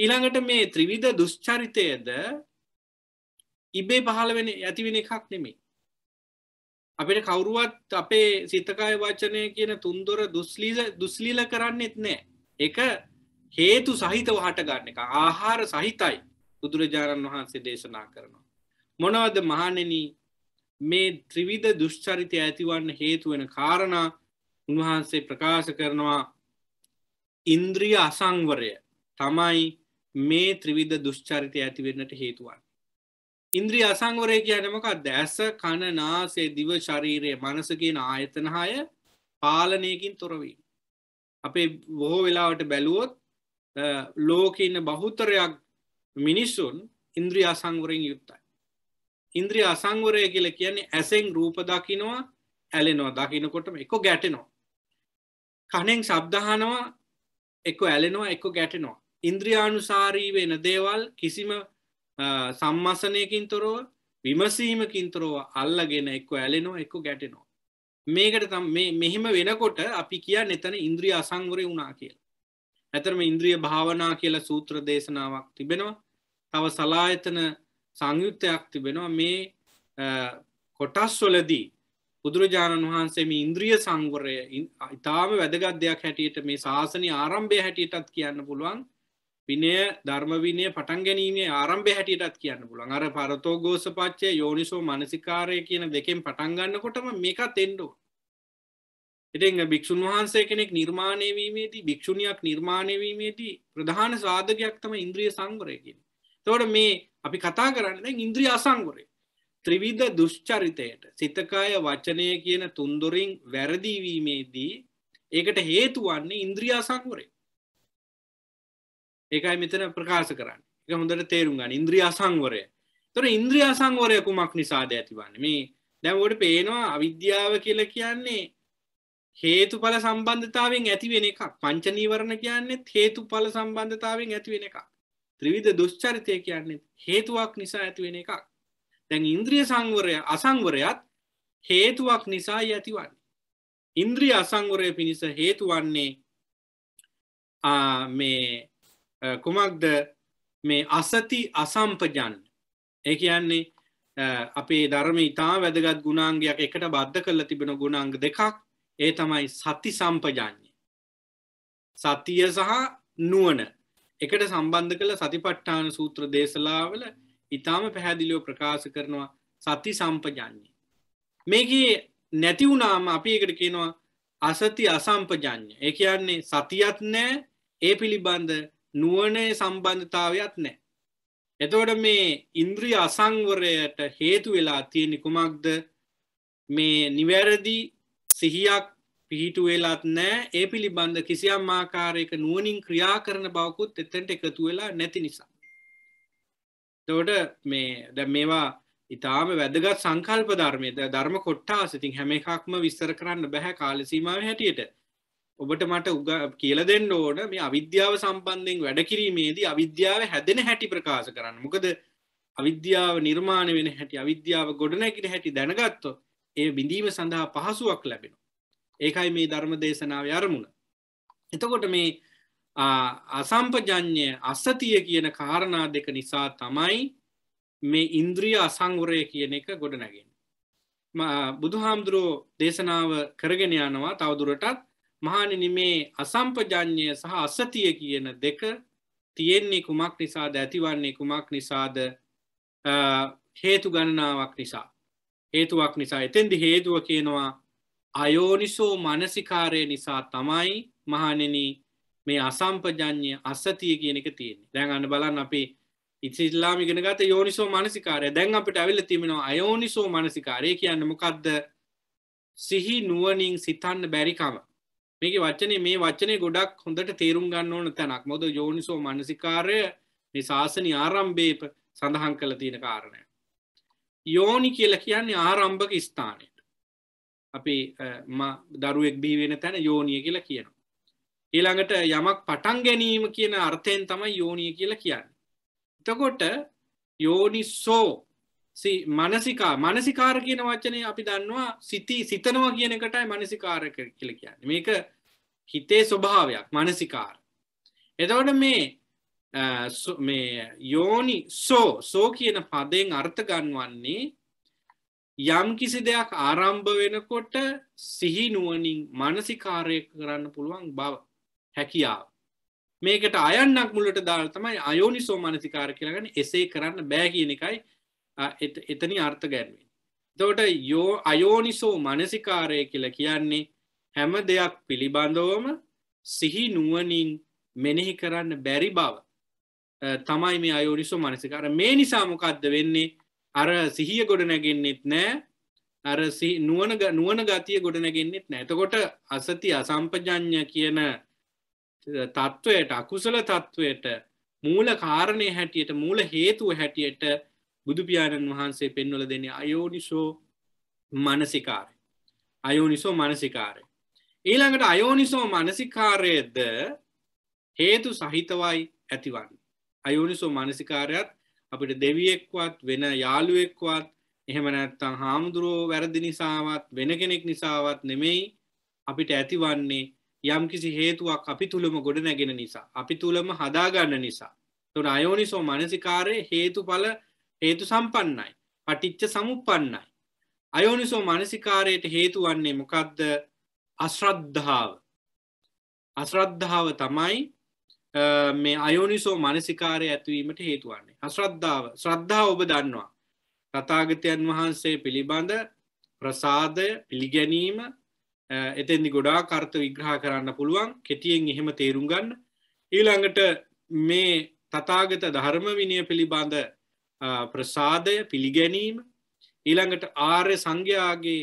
ඊළඟට මේ ත්‍රිවිධ දුෂ්චරිතයද ඉබේ පහළ වෙන ඇතිවෙන එකක් නෙමේ අපිට කවුරුවත් අපේ සිතකාය වචනය කියන තුන්දොර දුස්ලීස දුස්ලීල කරන්නෙත් නෑ එක හේතු සහිතව හටගන්න එක ආහාර සහිතයි බුදුරජාණන් වහන්සේ දේශනා කරනවා. මොනවද මහනෙන මේ ත්‍රිවිධ දුෂ්චරිතය ඇතිවන්න හේතුවෙන කාරණ උන්වහන්සේ ප්‍රකාශ කරනවා ඉන්ද්‍රිය අසංවරය තමයි මේ ත්‍රිවිධ දුෂ්චරිතය ඇතිවෙන්නට හේතුවන්. ඉන්ද්‍රී අසංවරය කියනමකක් දැස කණනාසේ දිව ශරීරයේ මනස කියන ආයතනහාය පාලනයකින් තොරවී. අපේ බොහෝ වෙලාවට බැලුවොත් ලෝකඉන්න බහුතරයක් මිනිස්සුන් ඉන්ද්‍රී අසංවරෙන් යුත්තයි. ඉන්ද්‍රී අසංවරය කියල කියන්නේ ඇසෙන් රූප දකිනවා ඇලෙනවා දකිනකොටම එක ගැටෙනවා. කනෙෙන් සබ්දහනවා එක ඇලෙනවා එක ගැටෙනවා. ඉන්ද්‍රියානුසාරී වෙන දේවල් කිසිම සම්මසනයකින් තොරව විමසීමකින් තොරව අල්ලගෙන එක්ක ඇලෙනවා එක්ක ගැටෙනවා. මේකට තම් මෙහෙම වෙනකොට අපි කිය නෙතන ඉන්ද්‍රී අසංවරය වුණා කියල. ඇතරම ඉන්ද්‍රිය භාවනා කියලා සූත්‍ර දේශනාවක් තිබෙනවා තව සලායතන සංයුත්තයක් තිබෙනවා මේ කොටස්වලදී බුදුරජාණන් වහන්සේම ඉන්ද්‍රිය සංවරය ඉතාම වැදගත් දෙයක් හැටියට මේ ශාසනය ආරම්භය හැටියටත් කියන්න පුළුවන් විනය ධර්මවිනය පටන් ගැනීමේ ආරම්භය හැටියටත් කියන්න පුළුවන් අර පරතෝ ගෝසපච්චය යෝනිසෝ මනසිකාරය කියන දෙකෙන් පටන්ගන්න කොටම මේකත් එෙන්ඩෝ ඉතින් භික්‍ෂුන් වහන්සේ කෙනෙක් නිර්මාණයවීමේදී භික්‍ෂුණයක් නිර්මාණයවීමේදී ප්‍රධාන සාධකයක් තම ඉන්ද්‍රිය සංගරයකින්. තවට මේ අපි කතා කරන්න ඉන්ද්‍රී අසංගුරේ. ත්‍රිවිධ දුෂ්චරිතයට සිතකාය වචනය කියන තුන්දුරින් වැරදිවීමේදී ඒකට හේතුවන්නේ ඉන්ද්‍රී අසංගුරේ. ඒකයි මෙතන ප්‍රකාශ කරන්න එක හොඳට තේරුම් ගන්න ඉන්ද්‍රී අසංවරය තොර ඉන්ද්‍රී අසංවරය කුමක් නිසාද ඇතිවන්නේ මේ දැවෝට පේනවා අවිද්‍යාව කියල කියන්නේ හේතුඵල සම්බන්ධතාවෙන් ඇතිවෙන එකක් පංච නීවරණ කියන්නේත් හේතුඵල සම්බන්ධතාවෙන් ඇතිවෙන එකක් ත්‍රිවිධ දුෂ්චරිතය කියන්නේ හේතුවක් නිසා ඇතිවෙන එකක් දැන් ඉන්ද්‍රිය සංවරය අසංවරයත් හේතුවක් නිසායි ඇතිවන්නේ ඉන්ද්‍රිය අසංවරය පිණිස හේතුවන්නේ මේ කුමක්ද මේ අසති අසම්පජන් ඒ කියන්නේ අපේ ධර්ම ඉතා වැදගත් ගුණාංගයක් එකට බද්ධ කරලා තිබෙන ගුණාංග දෙකක් ඒ තමයි සති සම්පජඥය. සතිය සහ නුවන එකට සම්බන්ධ කළ සතිපට්ඨාන සූත්‍ර දේශලාවල ඉතාම පැහැදිලිව ප්‍රකාශ කරනවා සති සම්පජඥය. මේක නැති වුණාම අපි එකට කියනවා අසති අසම්පජඥ ඒ කියන්නේ සතියත් නෑ ඒ පිළිබඳ නුවනේ සම්බන්ධතාවයක් නෑ. එතවට මේ ඉන්ද්‍රී අසංවරයට හේතු වෙලා තියෙන කුමක්ද මේ නිවැරදි සිහියක් පිහිටු වෙලත් නෑ ඒ පිළිබඳ කිසියම් ආකාරයක නුවනින් ක්‍රියා කරන බවකුත් එතැන්ට එකතු වෙලා නැති නිසා. තවට මේ දැ මේවා ඉතාම වැදගත් සංකල්ප ධර්මයද ධර්ම කොට්ටා සිතින් හැම එකක්ම විස්තර කරන්න බැහැ කාලසීමාව හැටියට ඔබට මට උග කියල දෙන්න ඕන මේ අවිද්‍යාව සම්බන්ධයෙන් වැඩ කිරීමේදී අවිද්‍යාව හැදෙන හැටි ප්‍රකාශ කරන්න මොකද අවිද්‍යාව නිර්මාණ වෙන හැටි අවිද්‍යාව ගොඩනැකිට හැටි දැනගත්තොත් ඒ බිඳීම සඳහා පහසුවක් ලැබෙන. ඒකයි මේ ධර්ම දේශනාව අරමුණ. එතකොට මේ අසම්පජඥය අස්සතිය කියන කාරණා දෙක නිසා තමයි මේ ඉන්ද්‍රිය අසංවරය කියන එක ගොඩනැගෙන. බුදුහාමුදුරෝ දේශනාව කරගෙන යනවා තවදුරටත් මහනිනි මේ අසම්පජඥය සහ අස්සතිය කියන දෙක තියෙන්නේ කුමක් නිසාද ඇතිවන්නේ කුමක් නිසාද හේතු ගණනාවක් නිසා. හේතුවක් නිසා එතෙන්දි හේතුව කියනවා අයෝනිසෝ මනසිකාරය නිසා තමයි මහනෙන මේ අසම්පජඥය අස්සතිය කියන එක තියෙන දැන් අන්න බලන්න අපි ඉස්ලාමිගෙන ගත යෝනිසෝ මනසිකාරය දැන් අපට ඇවිල තිබෙනවා අයෝනිසෝ මනසිකාරය කියන්න මොකක්ද සිහි නුවනින් සිතන්න බැරිකම මේක වචනේ මේ වචනය ගොඩක් හොඳට තේරුම් ගන්න ඕන තැනක් මොද යෝනිසෝ මනසිකාරය මේ ශාසන ආරම්භේප සඳහන් කළ තියෙන කාරණය යෝනි කියල කියන්නේ ආරම්භක ස්ථානයට අපි දරුවෙක් බී වෙන තැන යෝනිය කියලා කියනවා. ඊළඟට යමක් පටන් ගැනීම කියන අර්ථයෙන් තමයි යෝනිය කියලා කියන්න. එතකොට යෝනි සෝ මනසිකා මනසිකාර කියන වචනය අපි දන්නවා සිති සිතනවා කියන එකටයි මනසිකාර කියල කියන්න මේක හිතේ ස්වභාවයක් මනසිකාර. එතවට මේ Uh, මේ යෝනි සෝ සෝ කියන පදයෙන් අර්ථගන්වන්නේ යම් කිසි දෙයක් ආරම්භ වෙනකොට සිහි නුවනින් මනසිකාරය කරන්න පුළුවන් බව හැකියාව මේකට අයන්නක් මුලට දාල් තමයි අයෝනි සෝ මනසිකාර කියලගෙන එසේ කරන්න බෑ කියන එකයි uh, එතනි අර්ථ ගැන්වෙන් දවට යෝ අයෝනිසෝ මනසිකාරය කියල කියන්නේ හැම දෙයක් පිළිබඳවම සිහි නුවනින් මෙනෙහි කරන්න බැරි බව තමයි මේ අයෝනිසෝ මනසිකාර මේ නිසාමකක්ද වෙන්නේ අර සිහිය ගොඩ නැගෙන්න්නෙත් නෑ අර නුවන නුවන ගතිය ගොඩ නැගෙන්න්නෙත් නැතකොට අසති අසම්පජඥ කියන තත්ත්වයට අකුසල තත්ත්වයට මූල කාරණය හැටියට මූල හේතුව හැටියට බුදුපාණන් වහන්සේ පෙන්වල දෙන අයෝනිසෝ මනසිකාරය අයෝනිසෝ මනසිකාරය ඊළඟට අයෝනිසෝ මනසිකාරයද හේතු සහිතවයි ඇතිවන්න අයුනිසෝ මනසිකාරයත් අපිට දෙවියෙක්වත් වෙන යාළුවෙක්වත් එහෙම නැත්තං හාමුදුරුවෝ වැරදි නිසාවත් වෙන කෙනෙක් නිසාවත් නෙමෙයි අපිට ඇතිවන්නේ යම් කිසි හේතුවක් අපි තුළම ගොඩ නැගෙන නිසා අපි තුළම හදාගන්න නිසා තුන අයෝනිසෝ මනසිකාරය හේතුඵල හේතු සම්පන්නයි පටිච්ච සමුපපන්නයි අයෝනිසෝ මනසිකාරයට හේතු වන්නේ මොකක්ද අශ්‍රද්ධාව අශ්‍රද්ධාව තමයි මේ අයෝනිසෝ මනසිකාරය ඇතිවීමට හේතුවන්නේ අශ්‍රද්ධාව ශ්‍රද්ධා ඔබ දන්නවා තතාගතයන් වහන්සේ පිළිබඳ ප්‍රසාදය පිළිගැනීම එතෙදි ගොඩා කර්ත විග්‍රහ කරන්න පුළුවන් කෙටියෙන් එහෙම තේරුම් ගන්න ඊළඟට මේ තතාගත ධර්ම විනය පිළිබඳ ප්‍රසාදය පිළිගැනීම ඊළඟට ආර්ය සංඝයාගේ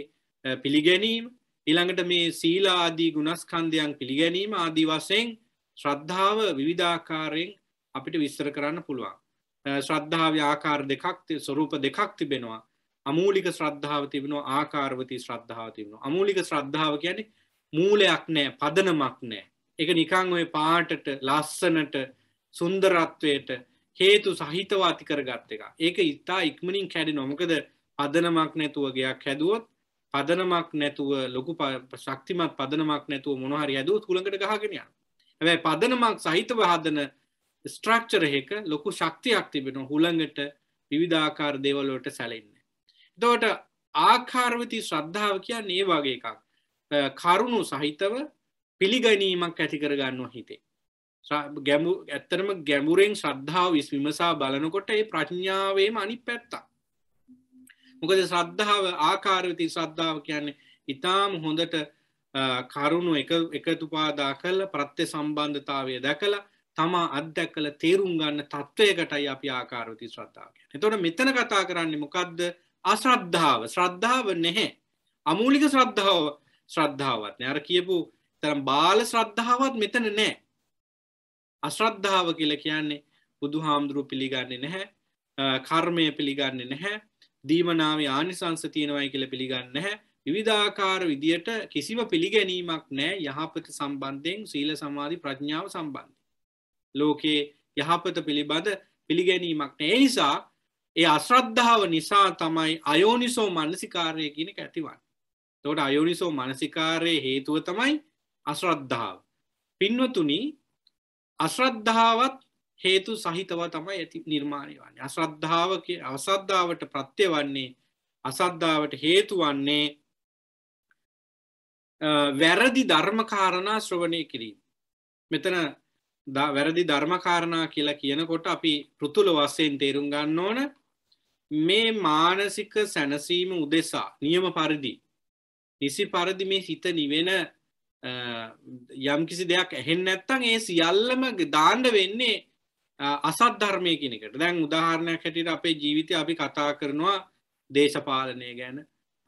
පිළිගැනීම ඊළඟට මේ සීලාදී ගුණස්කන්ධයන් පිළිගැනීම ආදී වසයෙන් ශ්‍රද්ධාව විවිධාකාරයෙන් අපිට විස්තර කරන්න පුළුවන්. ශ්‍රද්ධාව ආකාර දෙකක් ස්වරූප දෙකක් තිබෙනවා. අමූලික ශ්‍රද්ධාව තිබෙනවා ආකාරවති ශ්‍රද්ධාව තිබෙනවා. අමූලික ශ්‍රද්ධාව කියන්නේ මූලයක් නෑ පදනමක් නෑ. එක නිකං ඔය පාටට ලස්සනට සුන්දරත්වයට හේතු සහිතව අතිකරගත්ත එක. ඒක ඉතා ඉක්මනින් කැඩි නොමකද පදනමක් නැතුවගේයක් හැදුවොත් පදනමක් නැතුව ලොකු ශක්තිමත් පදනමක් නැතුව මොනහරි ඇදුව තුළඟට ගහගෙනයක්. ඇැ පදනමක් සහිතව හදන ස්ට්‍රක්චරහක ලොකු ශක්තියක් තිබෙන හුළඟට විවිධාකාර දේවලෝට සැලෙන්න. දෝට ආකාරවති ශ්‍රද්ධාව කියා නේවාගේ එකක් කරුණු සහිතව පිළිගැනීමක් ඇතිකරගන්නවා හිතේ. ගැමු ඇත්තරම ගැමුරෙන් ශ්‍රද්ධාව විස් විමසා බලනකොට ඒ ප්‍රඥාවේම අනි පැත්තා. මොකද ශ්‍රද්ධාව ආකාරවිති ශ්‍රද්ධාව කියන්නේ ඉතාම හොඳට කරුණු එක එකතුපාදා කල්ල ප්‍රත්්‍ය සම්බන්ධතාවය දැකළ තමා අත්දැකල තේරුම් ගන්න තත්ත්වයකටයි අපි ආකාරති ශ්‍රද්ධාව කිය තොට මෙතන කතා කරන්නේ මොකක්ද අශ්‍රද්ධාව ශ්‍රද්ධාව නැහැ අමූලික ශ්‍රද්ධාව ශ්‍රද්ධාවත් අර කියපු තරම් බාල ශ්‍රද්ධාවත් මෙතන නෑ අශ්‍රද්ධාව කියල කියන්නේ බුදු හාමුදුරුව පිළිගන්නේ නැහැ කර්මය පිළිගන්නේ නැහැ දීමනාව ආනිසංස තියෙනවයි කියල පිළිගන්න නැහැ විවිධාකාර විදියට කිසිම පිළිගැනීමක් නෑ යහපත සම්බන්ධයෙන් සීල සමාධි ප්‍රඥාව සම්බන්ධ. ලෝකයේ යහපත පිළිබඳ පිළිගැනීමක් නෑ නිසා ඒ අශ්‍රද්ධාව නිසා තමයි අයෝනිසෝ මනසිකාරය කියනක ඇතිවන්. තොට අයෝනිසෝ මනසිකාරයේ හේතුව තමයි අශ්‍රද්ධාව. පින්වතුනි අශ්‍රද්ධාවත් හේතු සහිතව තමයි ඇති නිර්මාණය වන්නේ අශ්‍රද්ධාවක අවසද්ධාවට ප්‍රත්‍ය වන්නේ අසද්ධාවට හේතු වන්නේ වැරදි ධර්මකාරණා ශ්‍රවණය කිරීම. මෙතන වැරදි ධර්මකාරණා කියලා කියනකොට අපි පෘතුල වස්සයෙන් තේරුම් ගන්න ඕන මේ මානසික සැනසීම උදෙසා නියම පරිදි. නිසි පරදි මේ හිත නිවෙන යම් කිසි දෙයක් ඇහෙන් නැත්තං ඒ සියල්ලම දාණ්ඩ වෙන්නේ අසත් ධර්මය කෙනෙකට දැන් උදාහරණයක් හැටියට අපේ ජීවිතය අපි කතා කරනවා දේශපාලනය ගැන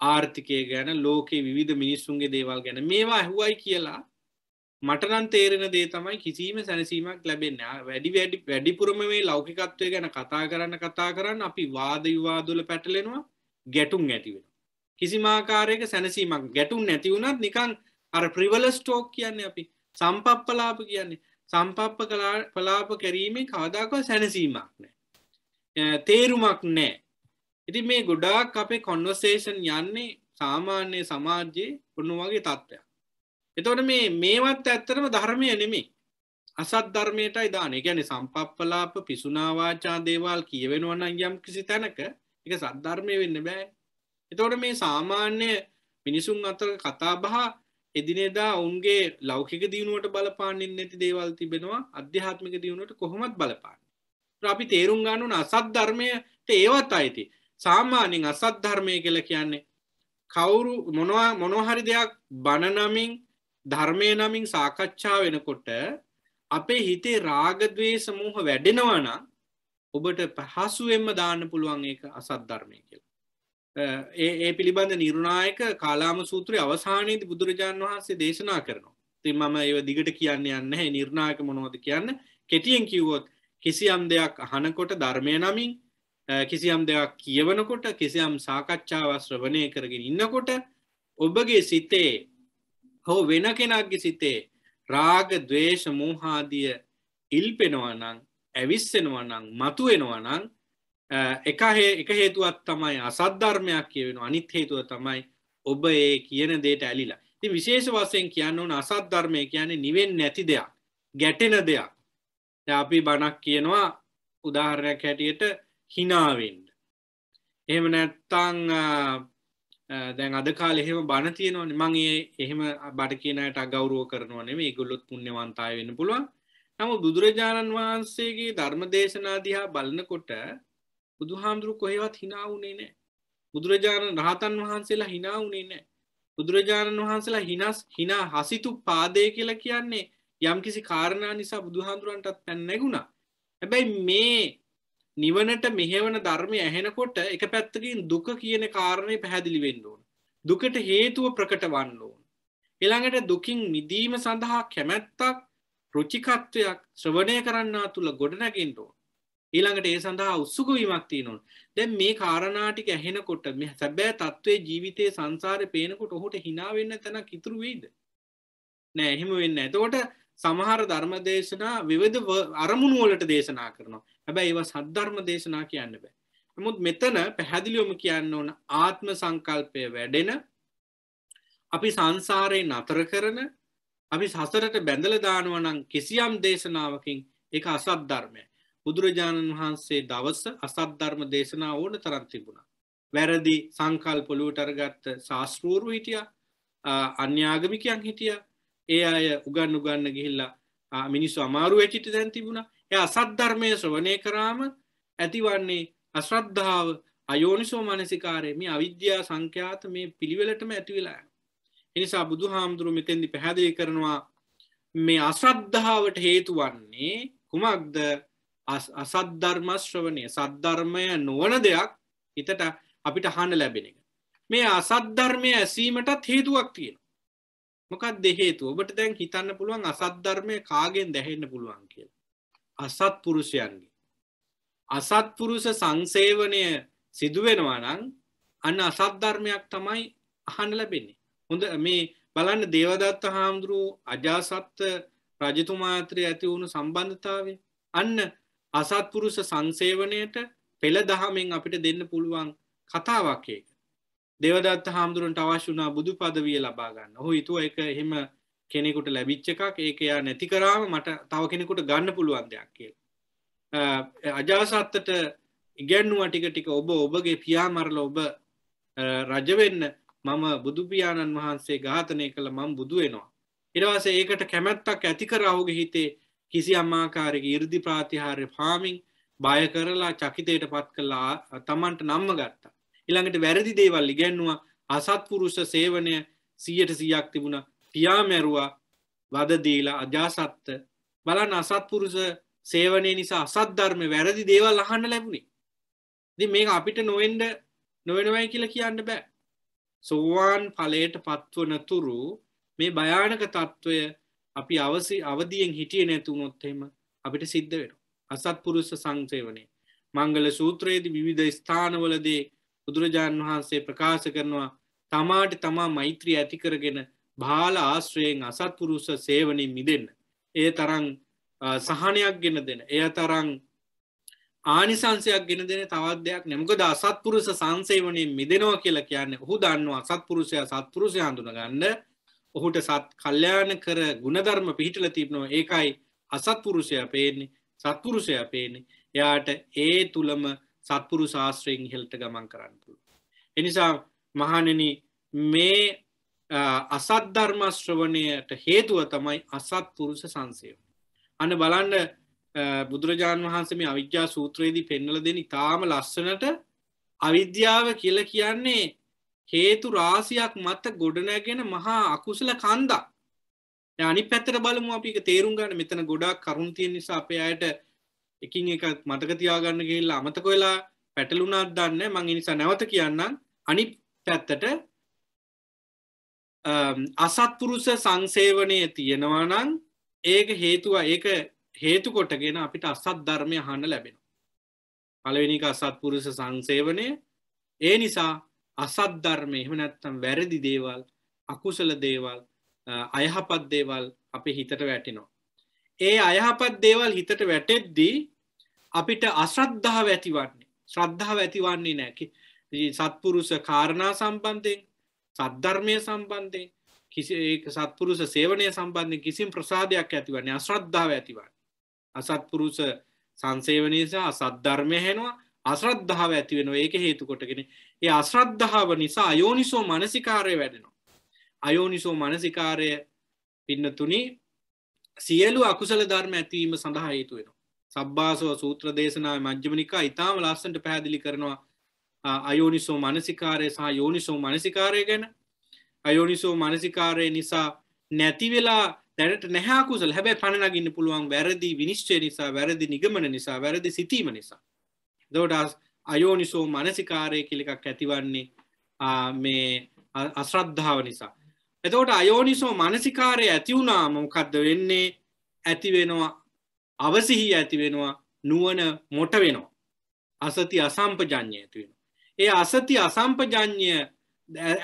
ආර්ථිකය ගැන ලෝකේ විවිධ මිනිස්සුන්ගේ දේවල් ගැන මේවා ඇහුවයි කියලා මටනන් තේරෙන දේ තමයි කිසිීම සැනසීමක් ලැබෙන්න වැඩි වැඩි වැඩිපුරම මේ ලෞකිකත්වය ගැන කතා කරන්න කතා කරන්න අපි වාද විවාදුල පැටලෙනවා ගැටුම් ඇතිවෙන. කිසිමාකාරයක සැනසීමක් ගැටුම් නැතිවුණත් නිකන් අර ප්‍රිවල ස්ටෝක් කියන්නේ අපි සම්පප්පලාප කියන්නේ සම්පප්ප කලාප කැරීමේ කවදාකව සැනසීමක් නෑ. තේරුමක් නෑ ඉති මේ ගොඩාක් අපේ කොන්වර්සේෂන් යන්නේ සාමාන්‍ය සමාජයේ ඔන්නු වගේ තත්ත්වයක් එතවට මේ මේවත් ඇත්තරම ධර්මය නෙමේ අසත් ධර්මයටයි දාන ගැන සම්පප්පලාප පිසුනාවාචා දේවල් කියවෙනවන්න යම් කිසි තැනක එක සද්ධර්මය වෙන්න බෑ එතවට මේ සාමාන්‍ය මිනිසුන් අතර කතා බහා එදිනෙදා ඔුන්ගේ ලෞකික දියුණුවට බලපාන්නෙන් නැති දේවල් තිබෙනවා අධ්‍යාත්මික දියුණුවට කොහොමත් බලපාන්න අපි තේරුම් ගන්නුන අසත් ධර්මයට ඒවත් අයිති සාමාන්‍යෙන් අසත් ධර්මය කළ කියන්නේ කවුරු මොනවා මොනොහරි දෙයක් බණනමින් ධර්මය නමින් සාකච්ඡා වෙනකොට අපේ හිතේ රාගදවේ සමූහ වැඩෙනවන ඔබට පහසුවෙන්ම දාන්න පුළුවන් ඒක අසත් ධර්මය කියලා. ඒ ඒ පිළිබඳ නිරුණායක කාලාම සූත්‍රය අවසානයේද බුදුරජාණන් වහන්සේ දේශනා කරනවා. ති මම ඒව දිගට කියන්න යන්න නිර්ණායක මොනොද කියන්න කෙටියෙන් කිව්වොත් කිසියම් දෙයක් අහනකොට ධර්මය නමින් කිසියම් දෙයක් කියවනකොට කිසියම් සාකච්ඡාව ශ්‍රවණය කරගෙන ඉන්නකොට ඔබගේ සිතේ හෝ වෙන කෙනක්ගේ සිතේ රාග දවේශ මෝහාදිය ඉල්පෙනවනං ඇවිස්සෙනවනං මතුවෙනවනං එකහේ එක හේතුවත් තමයි අසද්ධර්මයක් කියවෙන අනිත් හේතුව තමයි ඔබ ඒ කියන දේට ඇලිලා ති විශේෂ වසයෙන් කියන්න ඕන අසද්ධර්මය කියන්නේ නිවෙන් නැති දෙයක් ගැටෙන දෙයක් අපි බණක් කියනවා උදාහරණයක් හැටියට හිනාවෙන්ඩ එහෙම නැත්තං දැන් අදකාල එහෙම බණ තියෙනවන මගේ එහෙම බට කියනයට අගෞරුව කරනවනේ ගොල්ලොත් පුුණ්‍යවන්තාය වෙන පුළුවන් නමු බුදුරජාණන් වහන්සේගේ ධර්ම දේශනා දිහා බලනකොට බුදුහාමුදුරු කොහෙවත් හිනාවුනේ නෑ බුදුරජාණන් රහතන් වහන්සේලා හිනාවුනේ නෑ බුදුරජාණන් වහන්සේලා හිනස් හිනා හසිතු පාදය කියලා කියන්නේ යම්කිසි කාරණා නිසා බුදුහාමුදුරන්ටත් පැන්නැගුණා හැබැයි මේ නිවනට මෙහෙවන ධර්මය ඇහෙනකොට එක පැත්තකින් දුක කියන කාරණය පැහැදිලි වෙන්න ඕන. දුකට හේතුව ප්‍රකට වන්න ඕන. එළඟට දුකින් මිදීම සඳහා කැමැත්තක් රුචිකත්වයක් ශ්‍රවණය කරන්නා තුළ ගොඩනැගෙන්ට ඕන. ඊළඟට ඒ සඳහා උත්සුකවීමක් තියෙනවන්. දැන් මේ කාරණාටික ඇහෙනකොට මෙ සැබෑ තත්ත්වය ජීවිතය සංසාරය පේනකොට ඔහුට හිනාවෙන්න තැනක් ඉතුරු වෙයිද. නෑ එහෙම වෙන්න. එතකොට සමහර ධර්ම දේශනා විවධ අරමුණුවලට දේශනා කරනවා. හැබැයි ඒව සද්ධර්ම දේශනා කියන්න බෑ. නමුත් මෙතන පැහැදිලියොම කියන්න ඕන ආත්ම සංකල්පය වැඩෙන අපි සංසාරයෙන් අතර කරන අපි සසරට බැඳල දානුවනං කිසියම් දේශනාවකින් එක අසත් ධර්මය. බුදුරජාණන් වහන්සේ දවස අසත්ධර්ම දේශනා ඕන තරන් තිබුණා. වැරදි සංකල් පොලුවටරගත්ත ශාස්තෘූරු හිටිය අන්‍යාගමිකයන් හිටිය ඒ අය උගන්න උගන්න ගිහිල්ලා මිනිස්සු අමාරු වැටිට දැන් තිබුණා එය අසද්ධර්මය ශ්‍රවනය කරාම ඇතිවන්නේ අශ්‍රද්ධාව අයෝනිසෝ මනසිකාරය මේ අවිද්‍යා සංඛ්‍යාත මේ පිළිවෙලටම ඇතිවෙලා. එනිසා බුදු හාමුදුරු මෙතෙන්දි පැහැදිලි කරනවා මේ අශ්‍රද්ධාවට හේතු වන්නේ කුමක්ද අසද්ධර්මශ්‍රවනය සද්ධර්මය නොවන දෙයක් හිතට අපිට හන ලැබෙන එක. මේ අසද්ධර්මය ඇසීමටත් හේතුවක් තියෙන. මොකක් දෙහේතු ඔබට දැන් හිතන්න පුළුවන් අසද්ධර්මය කාගෙන් දැහෙන්න පුළුවන් කියලා. අසත්පුරුෂයන්ගේ. අසත්පුරුෂ සංසේවනය සිදුවෙනවා නං අන්න අසත්ධර්මයක් තමයි අහන ලැබෙන්නේ. හොඳ මේ බලන්න දේවදත්ත හාමුදුරුව අජාසත්ත රජතුමාත්‍රය ඇති වුණු සම්බන්ධතාවේ අන්න අසත්පුරුෂ සංසේවනයට පෙළ දහමෙන් අපිට දෙන්න පුළුවන් කතාවක් ඒක. දේවදත්ත හාමුදුරන්ට අවශ්‍ය වුණා බුදු පදවිය ලබා ගන්න. ඔහු හිතුව එක එහෙම කෙනෙකුට ලැබිච්ච එකක් ඒක එයා නැති කරාම මට තව කෙනෙකුට ගන්න පුළුවන් දෙයක් කිය. අජාසත්තට ඉගැන්නුව ටික ටික ඔබ ඔබගේ පියාමරල ඔබ රජවෙන්න මම බුදුපියාණන් වහන්සේ ඝාතනය කළ මං බුදු වෙනවා. ඉරවාස ඒකට කැමැත්තක් ඇතිකර අහුගේ හිතේ කිසි අම්මාකාරක ඉරදි ප්‍රාතිහාරය පාමිං බය කරලා චකිතයට පත් කලා තමන්ට නම්ම ගත්තා. ඉළඟට වැරදි දේවල් ඉගැන්නවා අසත්පුරුෂ සේවනය සියයට සියක් තිබුණ පියා මැරුවා වදදීලා අජාසත්ත බලන් අසත්පුරුෂ සේවනය නිසා අසත්ධර්ම වැරදි දේවල් අහන්න ලැබුණේ ති මේක අපිට නොවෙන්ඩ නොවෙනවයි කියල කියන්න බෑ සෝවාන් පලයට පත්වන තුරු මේ භයානක තත්ත්වය අපි අවසි අවදියෙන් හිටිය නැතු නොත්තෙම අපිට සිද්ධ වෙන අසත්පුරුෂ සංසේවනය මංගල සූත්‍රයේද විවිධ ස්ථානවලදේ බුදුරජාණන් වහන්සේ ප්‍රකාශ කරනවා තමාට තමා මෛත්‍රී ඇතිකරගෙන භාල ආශ්‍රයෙන් අසත්පුරුෂ සේවනින් මිදන්න. ඒ තරං සහනයක් ගෙන දෙන. එය තරං ආනිසංසයක් ගෙන දෙන තවත් දෙයක් නමකද අසත්පුරුෂ සංසේවනයෙන් මිදෙනවා කියලා කියන්න හු දන්නවා අසත්පුරුෂය සත්පුරුෂය හඳුනගන්න ඔහුට සත් කල්්‍යයාන කර ගුණධර්ම පිහිටල තිබනවා ඒකයි අසත්පුරුෂය පේන්නේ සත්පුරුෂය පේන්නේ එයාට ඒ තුළම සත්පුරු ශාස්ත්‍රයෙන් හෙල්ට ගමන් කරන්න පුළු. එනිසා මහනෙන මේ අසත්ධර්මශ්‍රවණයට හේතුව තමයි අසත් පුරුෂ සංසයෝ. අන බලන්න බුදුරජාණන් වහන්සේ මේ අවිද්‍යා සූත්‍රයේදී පෙන්නල දෙන තාම ලස්සනට අවිද්‍යාව කියල කියන්නේ හේතු රාසියක් මත ගොඩනැගෙන මහා අකුසල කන්දක්. අනි පැතර බලමු අපික තේරුම් ගන්න මෙතන ගොඩක් කරුන්තිය නිසා අපේ අයට එකින් එක මතකතියාගන්න ගේල්ලා අමතකොලා පැටලුණත් දන්න මං නිසා නැවත කියන්නම් අනි පැත්තට Um, අසත්පුරුස සංසේවනය තියෙනවනං ඒක හේතුව ඒක හේතු කොටගෙන අපිට අසත් ධර්මය හන්න ලැබෙන. පලවෙනික අසත්පුරුස සංසේවනය ඒ නිසා අසත් ධර්මය එහම නැත්තම් වැරදි දේවල් අකුසල දේවල් uh, අයහපත් දේවල් අපේ හිතට වැටිනෝ. ඒ අයහපත් දේවල් හිතට වැටෙද්දී අපිට අශ්‍රද්ධාව ඇතිවන්නේ ශ්‍රද්ධාව ඇතිවන්නේ නැකි සත්පුරුස කාරණා සම්බන්ධයෙන් සද්ධර්මය සම්බන්ධය කිසි සත්පුරුෂ සේවනය සම්බන්ධය කිසිම ප්‍රසාධයක් ඇතිවන්නේ අශ්‍රද්ධාව ඇතිවන්නේ. අසත්පුරුෂ සංසේවනයසා අසද්ධර්මය හැනවා අශ්‍රද්ධාව ඇතිවෙන ඒක හේතු කොටගෙන ඒ අශ්‍රද්ධාව නිසා අයෝනිසෝ මනසිකාරය වැඩෙනවා. අයෝනිසෝ මනසිකාරය පින්නතුනි සියලු අකුසල ධර්ම ඇතිවීම සඳහා හේතුවෙනවා. සබ්බාසව සූත්‍ර දේශනාව මජ්‍යමනිකා ඉතාම ලස්සට පැහැදිලි කරනවා අයෝනිසෝ මනසිකාරය සහ යෝනිසෝ මනසිකාරය ගැන අයෝනිසෝ මනසිකාරය නිසා නැතිවෙලා තැනට නැහකුසල් හැබැ පණනගින්න පුළුවන් වැරදි විනිශ්චය නිසා වැරදි නිගමන නිසා වැරදි සිතීම නිසා. දෝඩස් අයෝනිසෝ මනසිකාරය කිලිකක් ඇතිවන්නේ මේ අශ්‍රද්ධාව නිසා. එතකොට අයෝනිසෝ මනසිකාරය ඇතිවුණාමකක්ද වෙන්නේ ඇතිවෙනවා අවසිහි ඇතිවෙනවා නුවන මොට වෙනවා. අසති අසම්පජඥය ඇතිවෙන. ඒ අසති අසම්පජඥය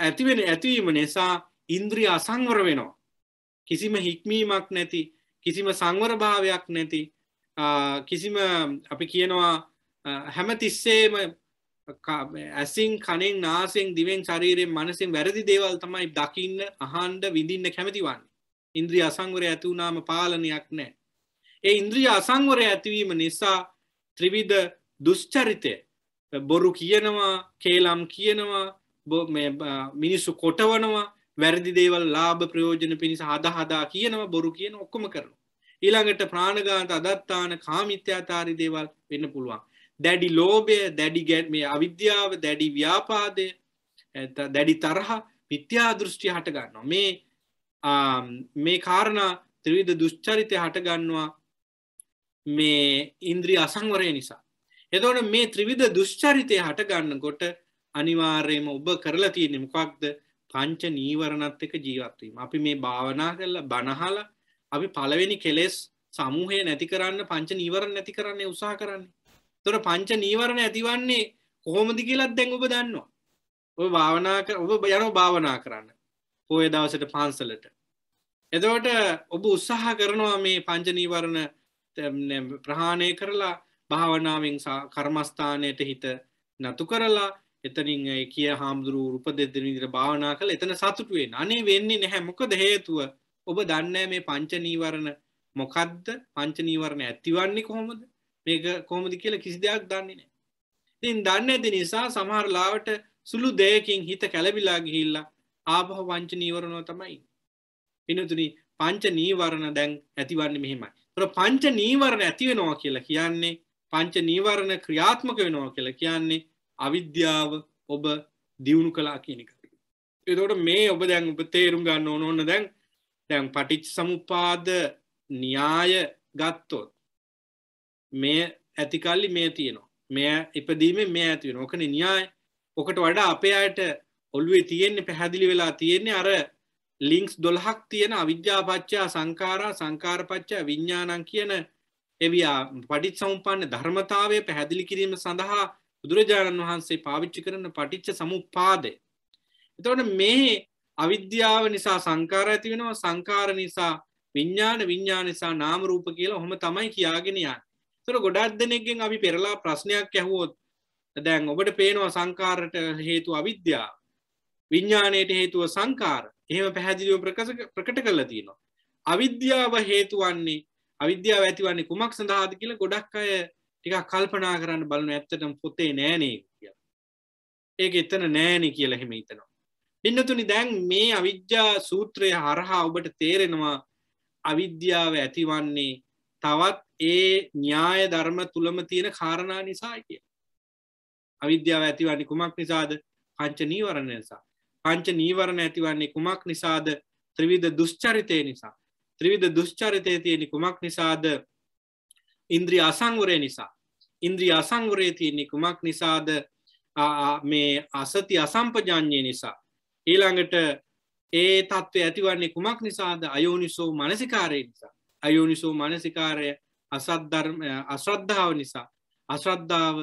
ඇතිවෙන ඇතිවීම නිසා ඉන්ද්‍රී අසංවර වෙනවා. කිසිම හික්මීමක් නැති කිසිම සංවරභාවයක් නැති කිසිම අපි කියනවා හැම තිස්සේම ඇසින් කනෙන් නාසිෙන් දිවෙන් ශරීරෙන් මනසින් වැරදි දේවල් තමයි දකින්න අහන්ඩ විඳින්න කැමතිවන්නේ. ඉන්ද්‍රී අසංවර ඇතිවුනාම පාලනයක් නෑ. ඒ ඉන්ද්‍රී අසංවර ඇතිවීම නිසා ත්‍රිවිධ දුෂ්චරිතය බොරු කියනවා කේලම් කියනවා මිනිස්සු කොටවනවා වැරදි දේවල් ලාභ ප්‍රයෝජන පිණිස හද හදා කියනවා බොරු කියන ඔක්කොම කරනු. ඊළඟට ප්‍රාණගාන්ත අදත්තාන කාමිත්‍යාතාරි දේවල් වෙන්න පුළුවන්. දැඩි ලෝබය දැඩි ගැට් මේ අවිද්‍යාව දැඩි ව්‍යාපාදය දැඩි තරහ විත්‍යා දෘෂ්ටි හටගන්නවා. මේ මේ කාරණ ත්‍රවිධ දුෂ්චරිතය හටගන්නවා මේ ඉන්ද්‍රී අසංවරය නිසා. එදවන මේ ත්‍රිවිධ දුෂ්චරිතය හටගන්නකොට අනිවාර්යම ඔබ කරලා තියෙන මොකක්ද පංච නීවරණත් එක ජීවත්වීම. අපි මේ භාවනා කරලා බනහල අපි පළවෙනි කෙලෙස් සමූහය නැති කරන්න පංච නීවරණ නැති කරන්නේ උසා කරන්නේ. තොර පංච නීවරණ ඇතිවන්නේ කොහොමදි කියලත් දැන් ඔබ දන්නවා. ඔබ භාවනා ඔබ යන භාවනා කරන්න. පෝය දවසට පන්සලට. එදවට ඔබ උත්සාහ කරනවා මේ පංච නීවරණ ප්‍රහාණය කරලා භාවනාවෙන් කර්මස්ථානයට හිත නතු කරලා එතනින් කිය හාමුදුරුව උප දෙදනිදිර භාවනා කළ එතන සතුටුවෙන් අනේ වෙන්නේ නැහැ මොකද හේතුව ඔබ දන්න මේ පංචනීවරණ මොකක්ද පංචනීවරණ ඇතිවන්නේ කොහොමද මේක කොහොමද කියලා කිසි දෙයක් දන්නේ නෑ. ඉතින් දන්න ඇති නිසා සමහර ලාවට සුළු දෙයකින් හිත කැලබිලා ගිහිල්ලා ආපහ පංචනීවරණෝ තමයි. එනතුනි පංච නීවරණ දැන් ඇතිවන්නේ මෙහෙමයි. තොර පංච නීවරණ ඇතිවෙනවා කියලා කියන්නේ පංච නීවරණ ක්‍රියාත්මක වෙනවා කියලා කියන්නේ අවිද්‍යාව ඔබ දියුණු කලා කියනක. එතකොට මේ ඔබ දැන් ඔබ තේරුම් ගන්න ඕන ඕන්න දැන් දැන් පටිච් සමුපාද න්‍යාය ගත්තොත් මේ ඇතිකල්ලි මේ තියනවා මෙය ඉපදීම මේ ඇතිවෙන ඕකන න්‍යාය ඕකට වඩා අපේ අයට ඔල්ුවේ තියෙන්නේ පැහැදිලි වෙලා තියෙන්නේ අර ලිංක්ස් දොල්හක් තියෙන අවිද්‍යාපච්චා සංකාරා සංකාරපච්චා විඤ්ඥානන් කියන එවියා පටිච් සම්පන්න ධර්මතාවය පැහැදිලි කිරීම සඳහා බුදුරජාණන් වහන්සේ පාවිච්චි කරන පටිච්ච සමුපාදය. එතවට මේ අවිද්‍යාව නිසා සංකාර ඇති වෙනවා සංකාර නිසා විඤ්ඥාන විඤ්ඥානිසා නාම රූප කියලා හොම තමයි කියාගෙනයන් තොර ගොඩක් දෙනෙක්ගෙන් අපි පෙරලා ප්‍රශ්නයක් ඇහුවොත් දැන් ඔබට පේනවා සංකාරට හේතු අවිද්‍යා විඤ්ඥානයට හේතුව සංකාර එහෙම පැහැදිලිව ප්‍රකට කල්ල තියෙනවා අවිද්‍යාව හේතුවන්නේ අවිද්‍යාව ඇතිවන්නේ කුමක් සඳහාද කියල ගොඩක් අය ටික කල්පනා කරන්න බලන ඇත්තටම පොතේ නෑනේ කිය ඒක එතන නෑනේ කියල හෙම හිතනවා ඉන්නතුනි දැන් මේ අවිද්‍යා සූත්‍රය හරහා ඔබට තේරෙනවා අවිද්‍යාව ඇතිවන්නේ තවත් ඒ න්‍යාය ධර්ම තුළම තියෙන කාරණා නිසා කිය අවිද්‍යාව ඇතිවන්නේ කුමක් නිසාද පංච නීවරණ නිසා පංච නීවරණ ඇතිවන්නේ කුමක් නිසාද ත්‍රවිධ දුෂ්චරිතය නිසා ත්‍රවිධ දුෂ්චරිතය තියෙන කුමක් නිසාද ඉන්ද්‍රී අසංවරය නිසා ඉන්ද්‍රී අසංවරය තියන්නේ කුමක් නිසාද මේ අසති අසම්පජාඥය නිසා ඊළඟට ඒ තත්ත්වය ඇතිවන්නේ කුමක් නිසාද අයෝනිසෝ මනසිකාරය නිසා අයෝනිසෝ මනසිකාරය අසත්ධර්ම අශ්‍රද්ධාව නිසා අශ්‍රද්ධාව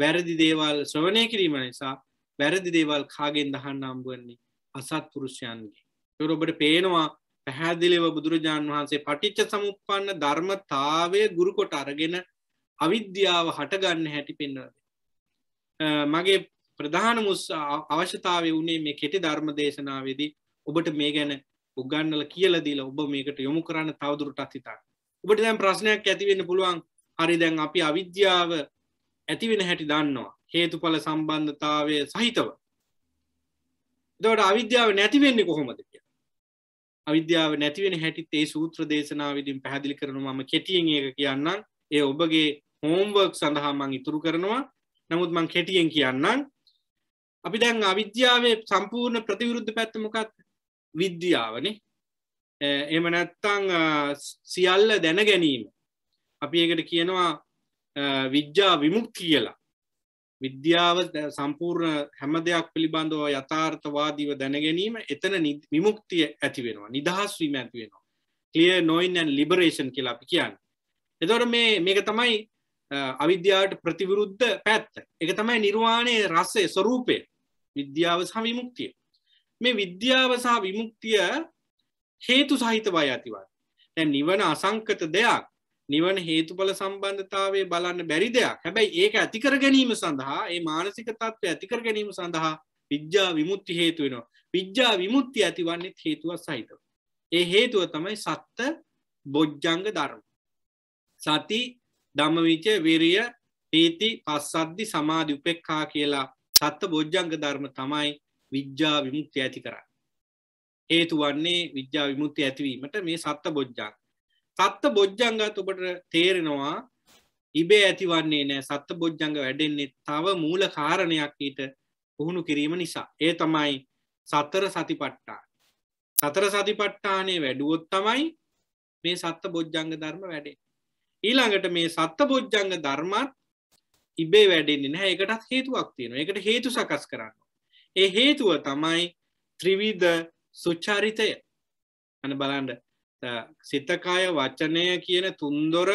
වැරදි දේවල් ශ්‍රවණය කිරීම නිසා වැරදි දේවල් කාගෙන් දහන්න අම්බුවන්නේ අසත් පුරුෂයන්ගේ යුරඔබට පේනවා පැහැදිලිව බුදුරජාණන් වහන්සේ පටිච්ච සමුපන්න ධර්මතාවය ගුරුකොට අරගෙන අවිද්‍යාව හටගන්න හැටි පෙන්වද. මගේ ප්‍රධාන මුස් අවශ්‍යතාවය වනේ මේ කෙටි ධර්ම දේශනාවේදී ඔබට මේ ගැන උගන්නල කියලදීලා ඔබ මේකට යොමු කරන්න තවදුරටත් හිතා. ඔබට දැම් ප්‍රශ්නයක් ඇතිවෙන්න පුළුවන් හරි දැන් අපි අවිද්‍යාව ඇතිවෙන හැටි දන්නවා හේතුඵල සම්බන්ධතාවය සහිතව. දවට අවිද්‍යාව නැතිවෙන්නේ කොහොමද අවිද්‍යාව නැතිවෙන හැටිත් ඒ සූත්‍ර දේශනා විදිින් පැහැදිලි කරනු මම කෙටියෙන් ඒක කියන්නන් ඒ ඔබගේ හෝම්වර්ක් සඳහාමං ඉතුරු කරනවා නමුත් මං කෙටියෙන් කියන්නන් අපි දැන් අවිද්‍යාවේ සම්පූර්ණ ප්‍රතිවිරුද්ධ පැත්තමකත් විද්‍යාවනේ එම නැත්තං සියල්ල දැන ගැනීම අපි ඒකට කියනවා විද්‍යා විමුක් කියලා විද්‍යාව සම්පූර්ණ හැම දෙයක් පිළිබඳව යථාර්ථවාදීව දැනගැනීම එතන විමුක්තිය ඇති වෙනවා නිදහස් වීම ඇති වෙනවා ක්ලිය නොයින් ලිබරේෂන් කියලා අපි කියන්න එතොර මේ මේක තමයි අවිද්‍යාවට ප්‍රතිවිරුද්ධ පැත්ත එක තමයි නිර්වාණය රස්සේ ස්වරූපය විද්‍යාව සහ විමුක්තිය මේ විද්‍යාව සහ විමුක්තිය හේතු සහිත වය ඇතිවයි නිවන අසංකත දෙයක් නිවන හේතුඵල සම්බන්ධතාවය බලන්න බැරි දෙයක් හැබැයි ඒක ඇතිකර ගැනීම සඳහා ඒ මානසික තත්ත්ව ඇතිකර ගැනීම සඳහා විද්‍යා විමුත්ති හේතු වෙනවා විද්‍යා විමුත්ති ඇතිවන්නේ හේතුව සහිතව ඒ හේතුව තමයි සත්ත බොජ්ජංග ධර්ම සති ධම්මවිච විරිය පීති පස්සද්දි සමාධි උපෙක්ඛා කියලා සත්ත බොජ්ජංග ධර්ම තමයි විද්‍යා විමුක්ති ඇති කරන්න හේතු වන්නේ විද්‍යා විමුක්ති ඇතිවීමට මේ සත්ත බොජ්ජංග සත්ත බොජ්ජංගත් ඔබට තේරෙනවා ඉබේ ඇතිවන්නේ නෑ සත්ත බොජ්ජංග වැඩෙන්නේ තව මූල කාරණයක් ඊට පුහුණු කිරීම නිසා ඒ තමයි සතර සතිපට්ටා සතර සතිපට්ටානේ වැඩුවොත් තමයි මේ සත්ත බොජ්ජංග ධර්ම වැඩේ ඊළඟට මේ සත්ත බොජ්ජංග ධර්මත් ඉබේ වැඩෙන්නේ නැහැ එකටත් හේතුවක් තියෙනවා එකට හේතු සකස් කරන්න ඒ හේතුව තමයි ත්‍රිවිධ සුචාරිතය අන බලන්ඩ සිතකාය වචනය කියන තුන්දොර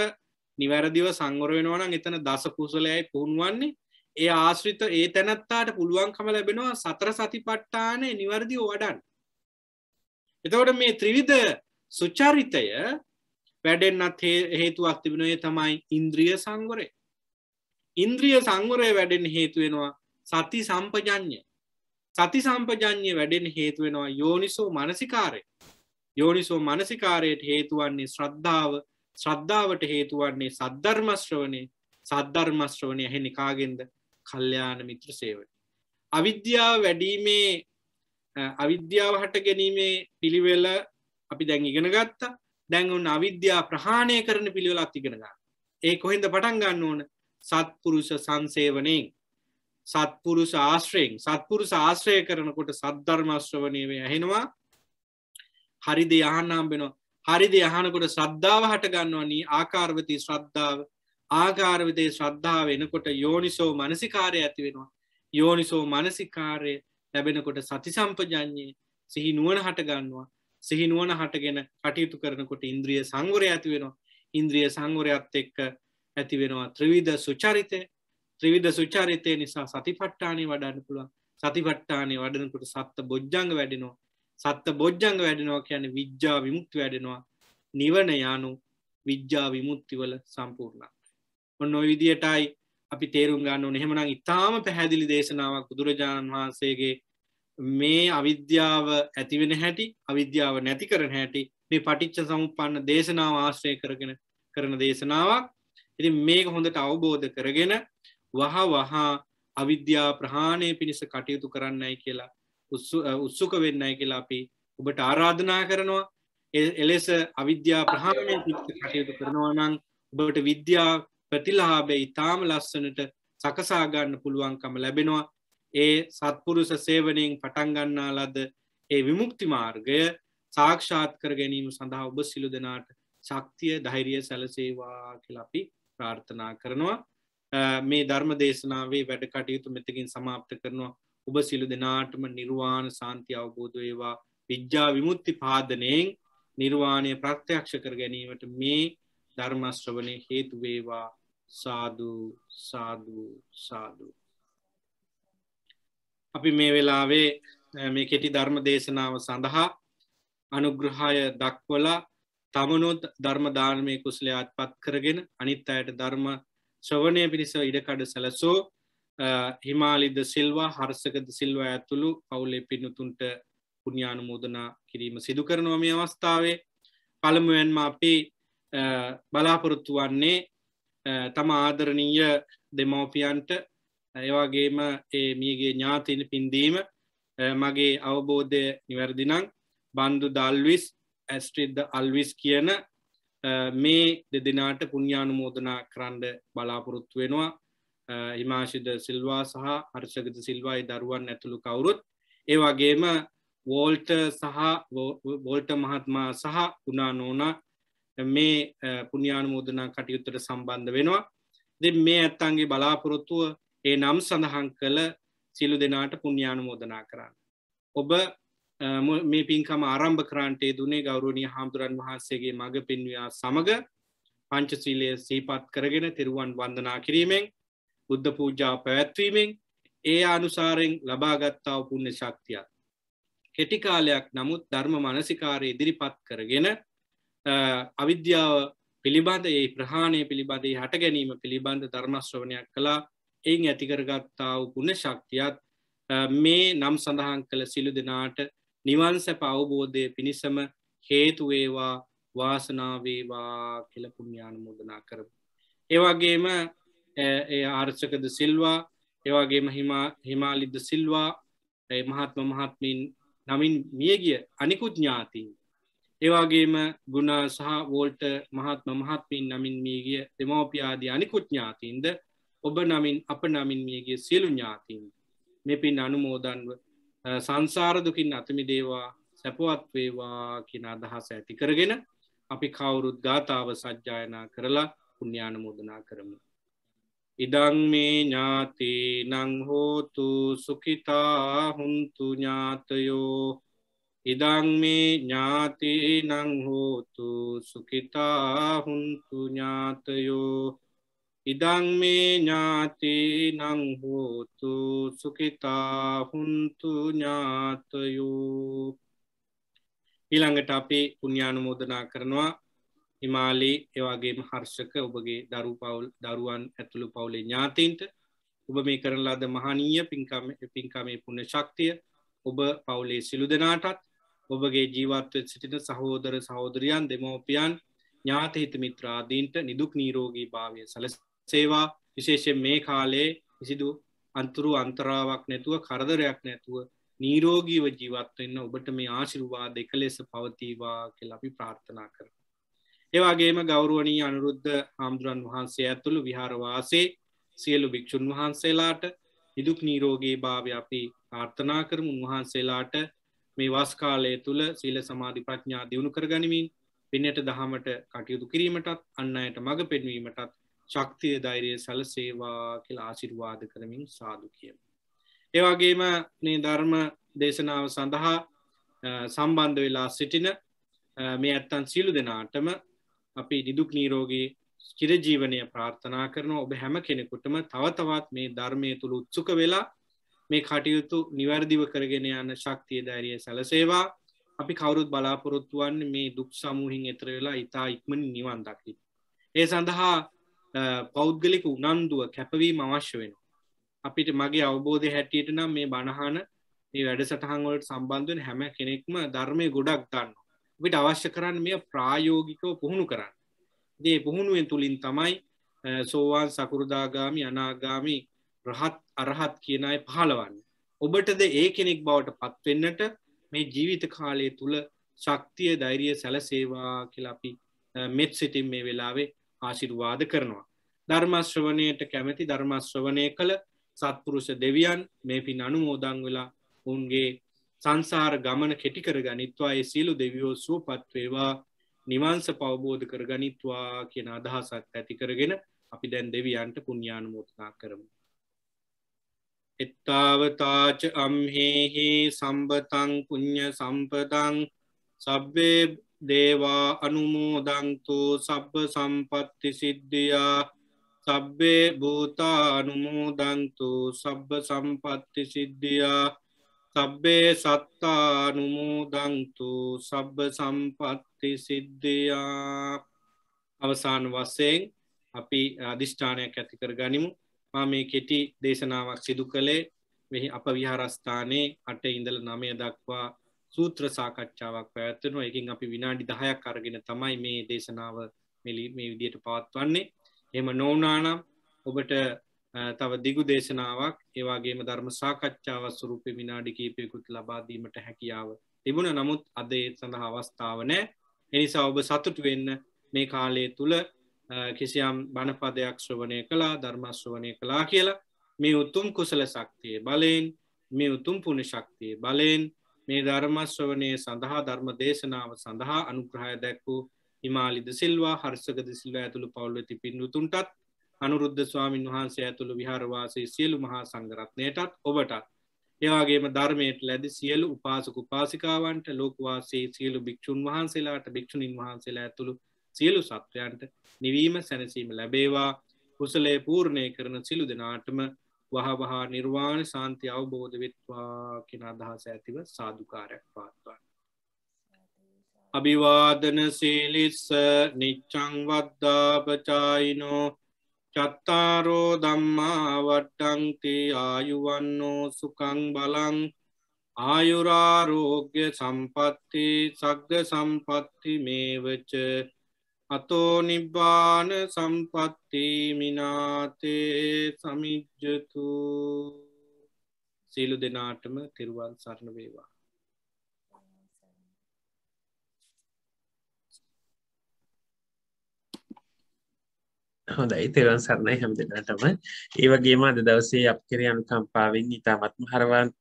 නිවැරදිව සංගොර වෙනවනම් එතන දස කුසලයයි පුහුණුවන්නේ ඒ ආශ්‍රිත ඒ තැනත්තාට පුළුවන්කම ලැබෙනවා සතර සති පට්ටානය නිවැරදිව වඩන්. එතකොට මේ ත්‍රිවිධ සුචරිතය වැඩෙන්න්නත් හේතුවක් තිබෙනය තමයි ඉන්ද්‍රිය සංගොරය. ඉන්ද්‍රිය සංගොරය වැඩෙන් හේතුවෙනවා සති සම්පජඥ සති සම්පජඥය වැඩෙන් හේතුවෙනවා යෝනිසෝ මනසිකාරය යෝනිසෝ මනසිකාරයට හේතුවන්නේ ශ්‍රද්ධාව ශ්‍රද්ධාවට හේතුවන්නේ සද්ධර්මශ්‍රවනය සද්ධර්මශ්‍රවනය ඇහෙ නිකාගෙන්ද කල්්‍යයාන මිත්‍ර සේවන. අවිද්‍යාව වැඩීමේ අවිද්‍යාව හට ගැනීමේ පිළිවෙල අපි දැන් ඉගෙන ගත්තා දැන්වුන් අවිද්‍යා ප්‍රහාණය කරන පිළිවෙලක් ඉගෙනගන්න ඒ කොහෙන්ද පටන් ගන්න ඕන සත්පුරුෂ සංසේවනයෙන් සත්පුරුෂ ආශ්‍රයෙන් සත්පුරුෂ ආශ්‍රය කරනකොට සද්ධර්මශ්‍රවනයව ඇහෙනවා හරිද යහනම් වෙනවා හරිද යහනකොට ශ්‍රද්ධාව හටගන්නවනී ආකාර්වති ශ්‍රද්ධාව ආකාරවිතේ ශ්‍රද්ධාව වෙනකොට යෝනිසෝ මනසිකාරය ඇති වෙනවා යෝනිසෝ මනසිකාරය ලැබෙනකොට සති සම්පජඥයේ සිහි නුවන හටගන්නවා සිහි නුවන හටගෙන කටයුතු කරනකොට ඉන්ද්‍රිය සංගොරය ඇති වෙනවා ඉන්ද්‍රිය සංගොරයක්ත් එක්ක ඇති වෙනවා ත්‍රවිධ සුචරිතය ත්‍රවිධ සුචරිතය නිසා සතිපට්ටානය වඩන්න පුළුවන් සතිපට්ටානය වඩනකොට සත්ත බොජ්ජංග වැඩෙනවා සත්ත බොජ්ජංග වැඩෙනවා කියන විද්‍යා විමුක්ති වැඩෙනවා නිවන යානු විද්‍යා විමුත්තිවල සම්පූර්ණ. ඔන්න ඔවිදියටයි අපි තේරුම් ගන්න නෙහමනං ඉතාම පැහැදිලි දේශනාවක් බුදුරජාණන් වහන්සේගේ මේ අවිද්‍යාව ඇතිවෙන හැටි අවිද්‍යාව නැති කරන හැටි මේ පටිච්ච සමුපන්න දේශනාව ආශ්‍රය කරගෙන කරන දේශනාවක් ඉති මේක හොඳට අවබෝධ කරගෙන වහ වහා අවිද්‍යා ප්‍රහාණය පිණිස කටයුතු කරන්නයි කියලා උත්සුක වෙන්නයි කියලා අපි ඔබට ආරාධනා කරනවා එලෙස අවිද්‍යා ප්‍රහාණය කටයුතු කරනවා නම් ඔබට විද්‍යා ප්‍රතිලාභේ ඉතාම ලස්සනට සකසා ගන්න පුළුවන්කම ලැබෙනවා ඒ සත්පුරුෂ සේවනයෙන් පටන් ගන්නා ලද ඒ විමුක්ති මාර්ගය සාක්ෂාත් කර ගැනීම සඳහා ඔබ සිළු දෙනාට ශක්තිය ධෛරිය සැලසේවා කියලාපි ප්‍රාර්ථනා කරනවා මේ ධර්ම දේශනාවේ වැඩ කටයුතු මෙතකින් සමාප්ත කරනවා ඔබ සිලු දෙනාටම නිර්වාණ සාන්ති අවබෝධ වේවා විද්‍යා විමුත්ති පාදනයෙන් නිර්වාණය ප්‍රත්‍යක්ෂ කර ගැනීමට මේ ධර්මශ්‍රවනය හේතුවේවා සාධූ සාධූ සාධූ. අපි මේ වෙලාවේ මේ කෙටි ධර්ම දේශනාව සඳහා අනුග්‍රහය දක්වලා තමනුත් ධර්මධානමය කුසලයාත් පත් කරගෙන අනිත් අයට ධර්ම ශ්‍රවණය පිණිස ඉඩකඩ සැලසෝ හිමාලිද සිල්වා හර්සකද සිල්වා ඇතුළු පවුලේ පින්නතුන්ට පුුණ්ඥානුමෝදනා කිරීම සිදු කරනවා මේ අවස්ථාවේ පළමුුවෙන්ම අපි බලාපොරොත්තු වන්නේ තම ආදරණීය දෙමවපියන්ට ඒවාගේම ඒ මියගේ ඥාතින පින්දීම මගේ අවබෝධය නිවැරදිනං බන්දු දල්විස් ඇස්ට්‍රිද්ද අල්විස් කියන මේ දෙදෙනට පුුණ්ඥානුමෝදනා කරන්ඩ බලාපොරොත්තු වෙනවා හිමාශිද සිල්වා සහ හර්ෂගත සිල්වායි දරුවන් ඇතුළු කවුරුත් ඒ වගේම වෝල්ට සහ වෝල්ට මහත්මා සහ උනානෝන මේ පුුණ්‍යානුමෝදනා කටයුත්තට සම්බන්ධ වෙනවා දෙ මේ ඇත්තන්ගේ බලාපොරොත්තුව ඒ නම් සඳහන් කළ සිලු දෙනාට පුුණ්‍යානුමෝදනා කරන්න. ඔබ මේ පින්කම ආරම්භ කරාන්ටේ දුනේ ගෞරුණී හාමුදුරන් වහන්සේගේ මඟ පෙන්වයා සමඟ පංචසීලය සීපත් කරගෙන තෙරුවන් වන්දනා කිරීමෙන් බුද්ධ පූජාව පැවැත්වීමෙන් ඒ අනුසාරෙන් ලබාගත්තාව පුුණ්‍ය ශක්තියක්. කෙටිකාලයක් නමුත් ධර්ම මනසිකාරය ඉදිරිපත් කරගෙන අවිද්‍යාව පිළිබඳ ඒ ප්‍රහාණය පිළිබඳේ හට ගැනීම පිළිබඳ ධර්මශ්‍රවණයක් කළා එයින් ඇතිකරගත්තාව පුුණ ශක්තියත් මේ නම් සඳහන් කළ සිලු දෙනාට නිවන්සැප අවබෝධය පිණිසම හේතුවේවා වාසනාවේවා කියලපුුණ්‍යාන මුදනා කරපු. ඒවගේම ඒ ආර්චකද සිල්වා ඒවාගේ මහිමා හිමාලිද්ද සිල්වා මහත්ම මහත්මින් නමින් මියගිය අනිකුත් ඥාතින් ඒවාගේම ගුණ සහ වෝල්ට මහත්ම මහත්මින් නමින් මියගිය දෙමෝපියාදී අනිකුත් ඥාතින්ද ඔබ නමින් අප නමින් මියගේ සියලු ඥාතින් මෙ පින් අනුමෝදන්ව සංසාරදුකින් අතමි දේවා සැපවත් වේවා කියන අදහස ඇති කරගෙන අපි කවුරුත් ගාථාව සජ්ජායනා කරලා පුුණ්‍යාන මෝදනා කරමු ඉඩං මේ ඥාති නංහෝතු සුකිතා හුන්තු ඥාතයෝ ඉඩං මේ ඥාති නංහෝතු සුකිතා හුන්තු ඥාතයෝ ඉඩං මේ ඥාති නංහෝතු සුකිතා හුන්තු ඥාතයෝ ඊළඟට අපි පුුණ්‍යානු මෝදනා කරනවා හිමාලයේ ඒවාගේම හර්ෂක ඔබගේ දරු පවුල් දරුවන් ඇතුළු පවුලේ ඥාතීන්ට ඔබ මේ කරන ලද මහනීය පින්කම පින්කමේ පුුණ ශක්තිය ඔබ පවුලේ සිළු දෙනාටත් ඔබගේ ජීවත්ව සිටින සහෝදර සහෝදරියන් දෙමෝපියන් ඥාතහිත මිත්‍රාදීන්ට නිදුක් නීරෝගී භාවය සලස සේවා විශේෂෙන් මේ කාලේ කිසිදු අන්තුරු අන්තරාවක් නැතුව කරදරයක් නැතුව නීරෝගීව ජීවත්වන්න ඔබට මේ ආශිරුවා දෙක ලෙස පවතිවා කෙල අපි ප්‍රාර්ථනා කරන ඒවාගේම ගෞරුවනී අනුරුද්ධ හාමුදුරන් වහන්සේ ඇතුළු විහාරවාසේ සියලු භික්‍ෂූන් වහන්සේලාට ඉදුක් නීරෝගේ භාව අපි ආර්ථනා කරම උන්වහන්සේලාට මේ වස්කාලය තුළ සීල සමාධි ප්‍රඥා දියුණු කරගනිමින් පිනට දහමට කටයුතු කිරීමටත් අන්න අයට මඟ පෙන්වීමටත් ශක්තිය ධෛරය සැලසේවා කියලා ආසිර්වාද කරමින් සාදු කියම. ඒවාගේම මේ ධර්ම දේශනාව සඳහා සම්බන්ධ වෙලා සිටින මේ ඇත්තන් සියලු දෙනාටම අපි නිදුක් නීරෝගේ චිරජීවනය ප්‍රාර්ථනා කරන ඔබ හැම කෙනෙකුටම තවතවත් මේ ධර්මය තුළ උත්සුක වෙලා මේ කටයුතු නිවැරදිව කරගෙන යන්න ශක්තිය ධෛරිය සැලසේවා අපි කවුරුත් බලාපොරොත්තුවන් මේ දුක් සමූහින් එතර වෙලා ඉතා ඉක්මන නිවන් දකි. ඒ සඳහා පෞද්ගලික උනන්දුව කැපවීම අවශ්‍ය වෙන. අපිට මගේ අවබෝධය හැටියට නම් මේ බණහන ඒ වැඩ සටහන්වලට සම්බන්ධෙන් හැම කෙනෙක්ම ධර්මය ගොඩක් දන්න. අපිට අවශ්‍ය කරන්න මෙය ප්‍රායෝගිකව පුහුණු කරන්න දේ පුහුණුවෙන් තුළින් තමයි සෝවාන් සකෘදාගාමි අනාගාමි රහත් අරහත් කියනයි පහළවන්න ඔබටද ඒ කෙනෙක් බවට පත්වෙන්නට මේ ජීවිත කාලය තුළ ශක්තිය දෛරිය සැලසේවා කියලාපි මෙත් සිටිම් මේ වෙලාවේ ආශිරුවාද කරනවා ධර්මශ්‍රවනයට කැමැති ධර්මශ්‍රවනය කළ සත්පුරුෂ දෙවියන් මේ පින් අනුමෝදං වෙලා උන්ගේ සංසාර ගමන කෙටි කර ගනිත්වා ඒ සියලු දෙවියෝ සුවපත් වේවා නිවන්ස පවබෝධ කර ගනිත්වා කියන අදහසත් ඇති කරගෙන අපි දැන් දෙවියන්ට පුුණ්ඥානුමෝතනා කරමු. එත්තාවතාච අම්හෙහි සම්බතං පුං්ඥ සම්පදං සබ්බේ දේවා අනුමෝදංතු සබ්බ සම්පත්ති සිද්ධියා සබ්බේ භූතා අනුමෝදංතු සබ්බ සම්පත්ති සිද්ධියා සබ්බේ සත්තානුමෝදංතු සබ්බ සම්පත්ති සිද්ධයා අවසාන වස්සයෙන් අපි අධිෂ්ඨානයක් ඇති කර ගනිමු මා මේ කෙටි දේශනාවක් සිදු කළේ මෙහි අප විහාරස්ථානයේ අට ඉඳල නමය දක්වා සූත්‍ර සාකච්ඡාවක් පැවැත්වෙනවා එකින් අපි විනාඩි දහයක් අරගෙන තමයි මේ දේශනාව මෙලි මේ විදියට පවත්වන්නේ එම නොවනානම් ඔබට තව දිගු දේශනාවක් ඒවාගේම ධර්ම සාකච්ඡාව සුරුපය විනාඩි කීපයකුත් ලබාදීමට හැකියාව තිබුණ නමුත් අදේ සඳහා අවස්ථාව නෑ එනිසා ඔබ සතුට වෙන්න මේ කාලය තුළ කිසියම් බණපදයක් ශ්‍රවනය කලා ධර්මශ්‍රවනය කලා කියලා මේ උතුම් කුසල ශක්තිය බලයෙන් මේ උතුම් පුුණ ශක්තිය බලයෙන් මේ ධර්මශ්‍රවනය සඳහා ධර්ම දේශනාව සඳහා අනුග්‍රහය දැක්වූ හිමාලිද සිල්වා හර්සක දිසිල්ව ඇතුළු පවුලති පින් උතුන්ටත් අනුරුද්ධ ස්වාමීන් වහන්සේ ඇතුළු විහාරවාසයේ සියලු මහා සංගරත්නයටත් ඔබටත් ඒවාගේම ධර්මයට ලැදි සියලු උපාසක උපාසිකාවන්ට ලෝකවාසේ සියලු භික්‍ෂූන් වහන්සේලාට භික්‍ෂුණින් වහන්සේලා ඇතුළු සියලු සත්වයන්ට නිවීම සැනසීම ලැබේවා කුසලේ පූර්ණය කරන සිලු දෙනාටම වහවහා නිර්වාණ සාන්ති අවබෝධ වෙත්වා කෙන අදහස ඇතිව සාධකාරයක් පාත්වන්න. අභිවාදන සීලිස්ස නිච්චං වද්දාපචායිනෝ චත්තාරෝ දම්මා වට්ටංති ආයුවන්නෝ සුකං බලං ආයුරාරෝග්‍ය සම්පත්ති සග්ග සම්පත්ති මේවච අතෝ නිබ්බාන සම්පත්ති මිනාතේ සමිජ්ජතු සීලු දෙනාටම තිරුවන් සරණ වේවා හොඳයි තෙරුවන් සරණයි හැම දෙනාටම ඒ වගේම අද දවසේ අප කෙරේ අනුකම්පාවෙන් ඉතාමත්ම හරවත්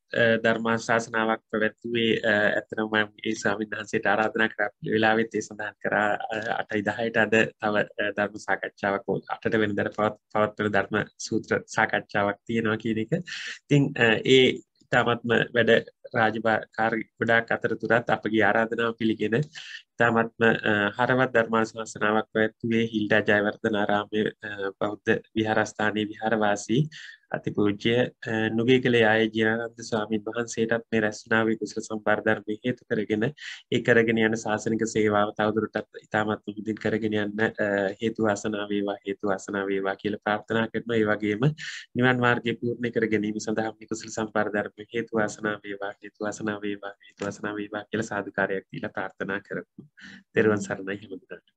ධර්මාශාසනාවක් පැවැත්වුවේ ඇත්තනම් මම ඒ ස්වාමීන් වහන්සේට ආරාධනා කරා වෙලාවෙත් ඒ සඳහන් කරා 8යි 10ට අද තව ධර්ම සාකච්ඡාවක් 8ට වෙනිදාට පවත්වන ධර්ම සූත්‍ර සාකච්ඡාවක් තියෙනවා කියන එක. ඉතින් ඒ ඉතාමත්ම වැඩ රාජකාරී ගොඩාක් අතරතුරත් අපගේ ආරාධනාව පිළිගෙන ඉතාමත්ම හරවත් ධර්මාශාසනාවක් පැවැත්වුවේ හිල්ඩා ජයවර්ධනාරාමය බෞද්ධ විහාරස්ථානයේ විහාරවාසී අතිපූජ්‍ය නුගේකලේ ආයේ ජිනානන්ද ස්වාමීන් වහන්සේටත් මේ රැස්නාවේ කුසල සම්බර්ධර්ම හේතු කරගෙන ඒ කරගෙන යන ශාසනික සේවාව තවදුරටත් ඉතාමත් උපදින් කරගෙන යන්න හේතු වාසනා වේවා හේතු වාසනා වේවා කියලා ප්‍රාර්ථනා කරනවා ඒ වගේම නිවන් මාර්ගය පූර්ණ කර ගැනීම සඳහා මේ කුසල සම්බර්ධර්ම හේතු වාසනා වේවා හේතු වාසනා වේවා හේතු වාසනා වේවා කියලා සාදුකාරයක් දීලා ප්‍රාර්ථනා කරමු. ත්වන් සරණයි හැමදාට.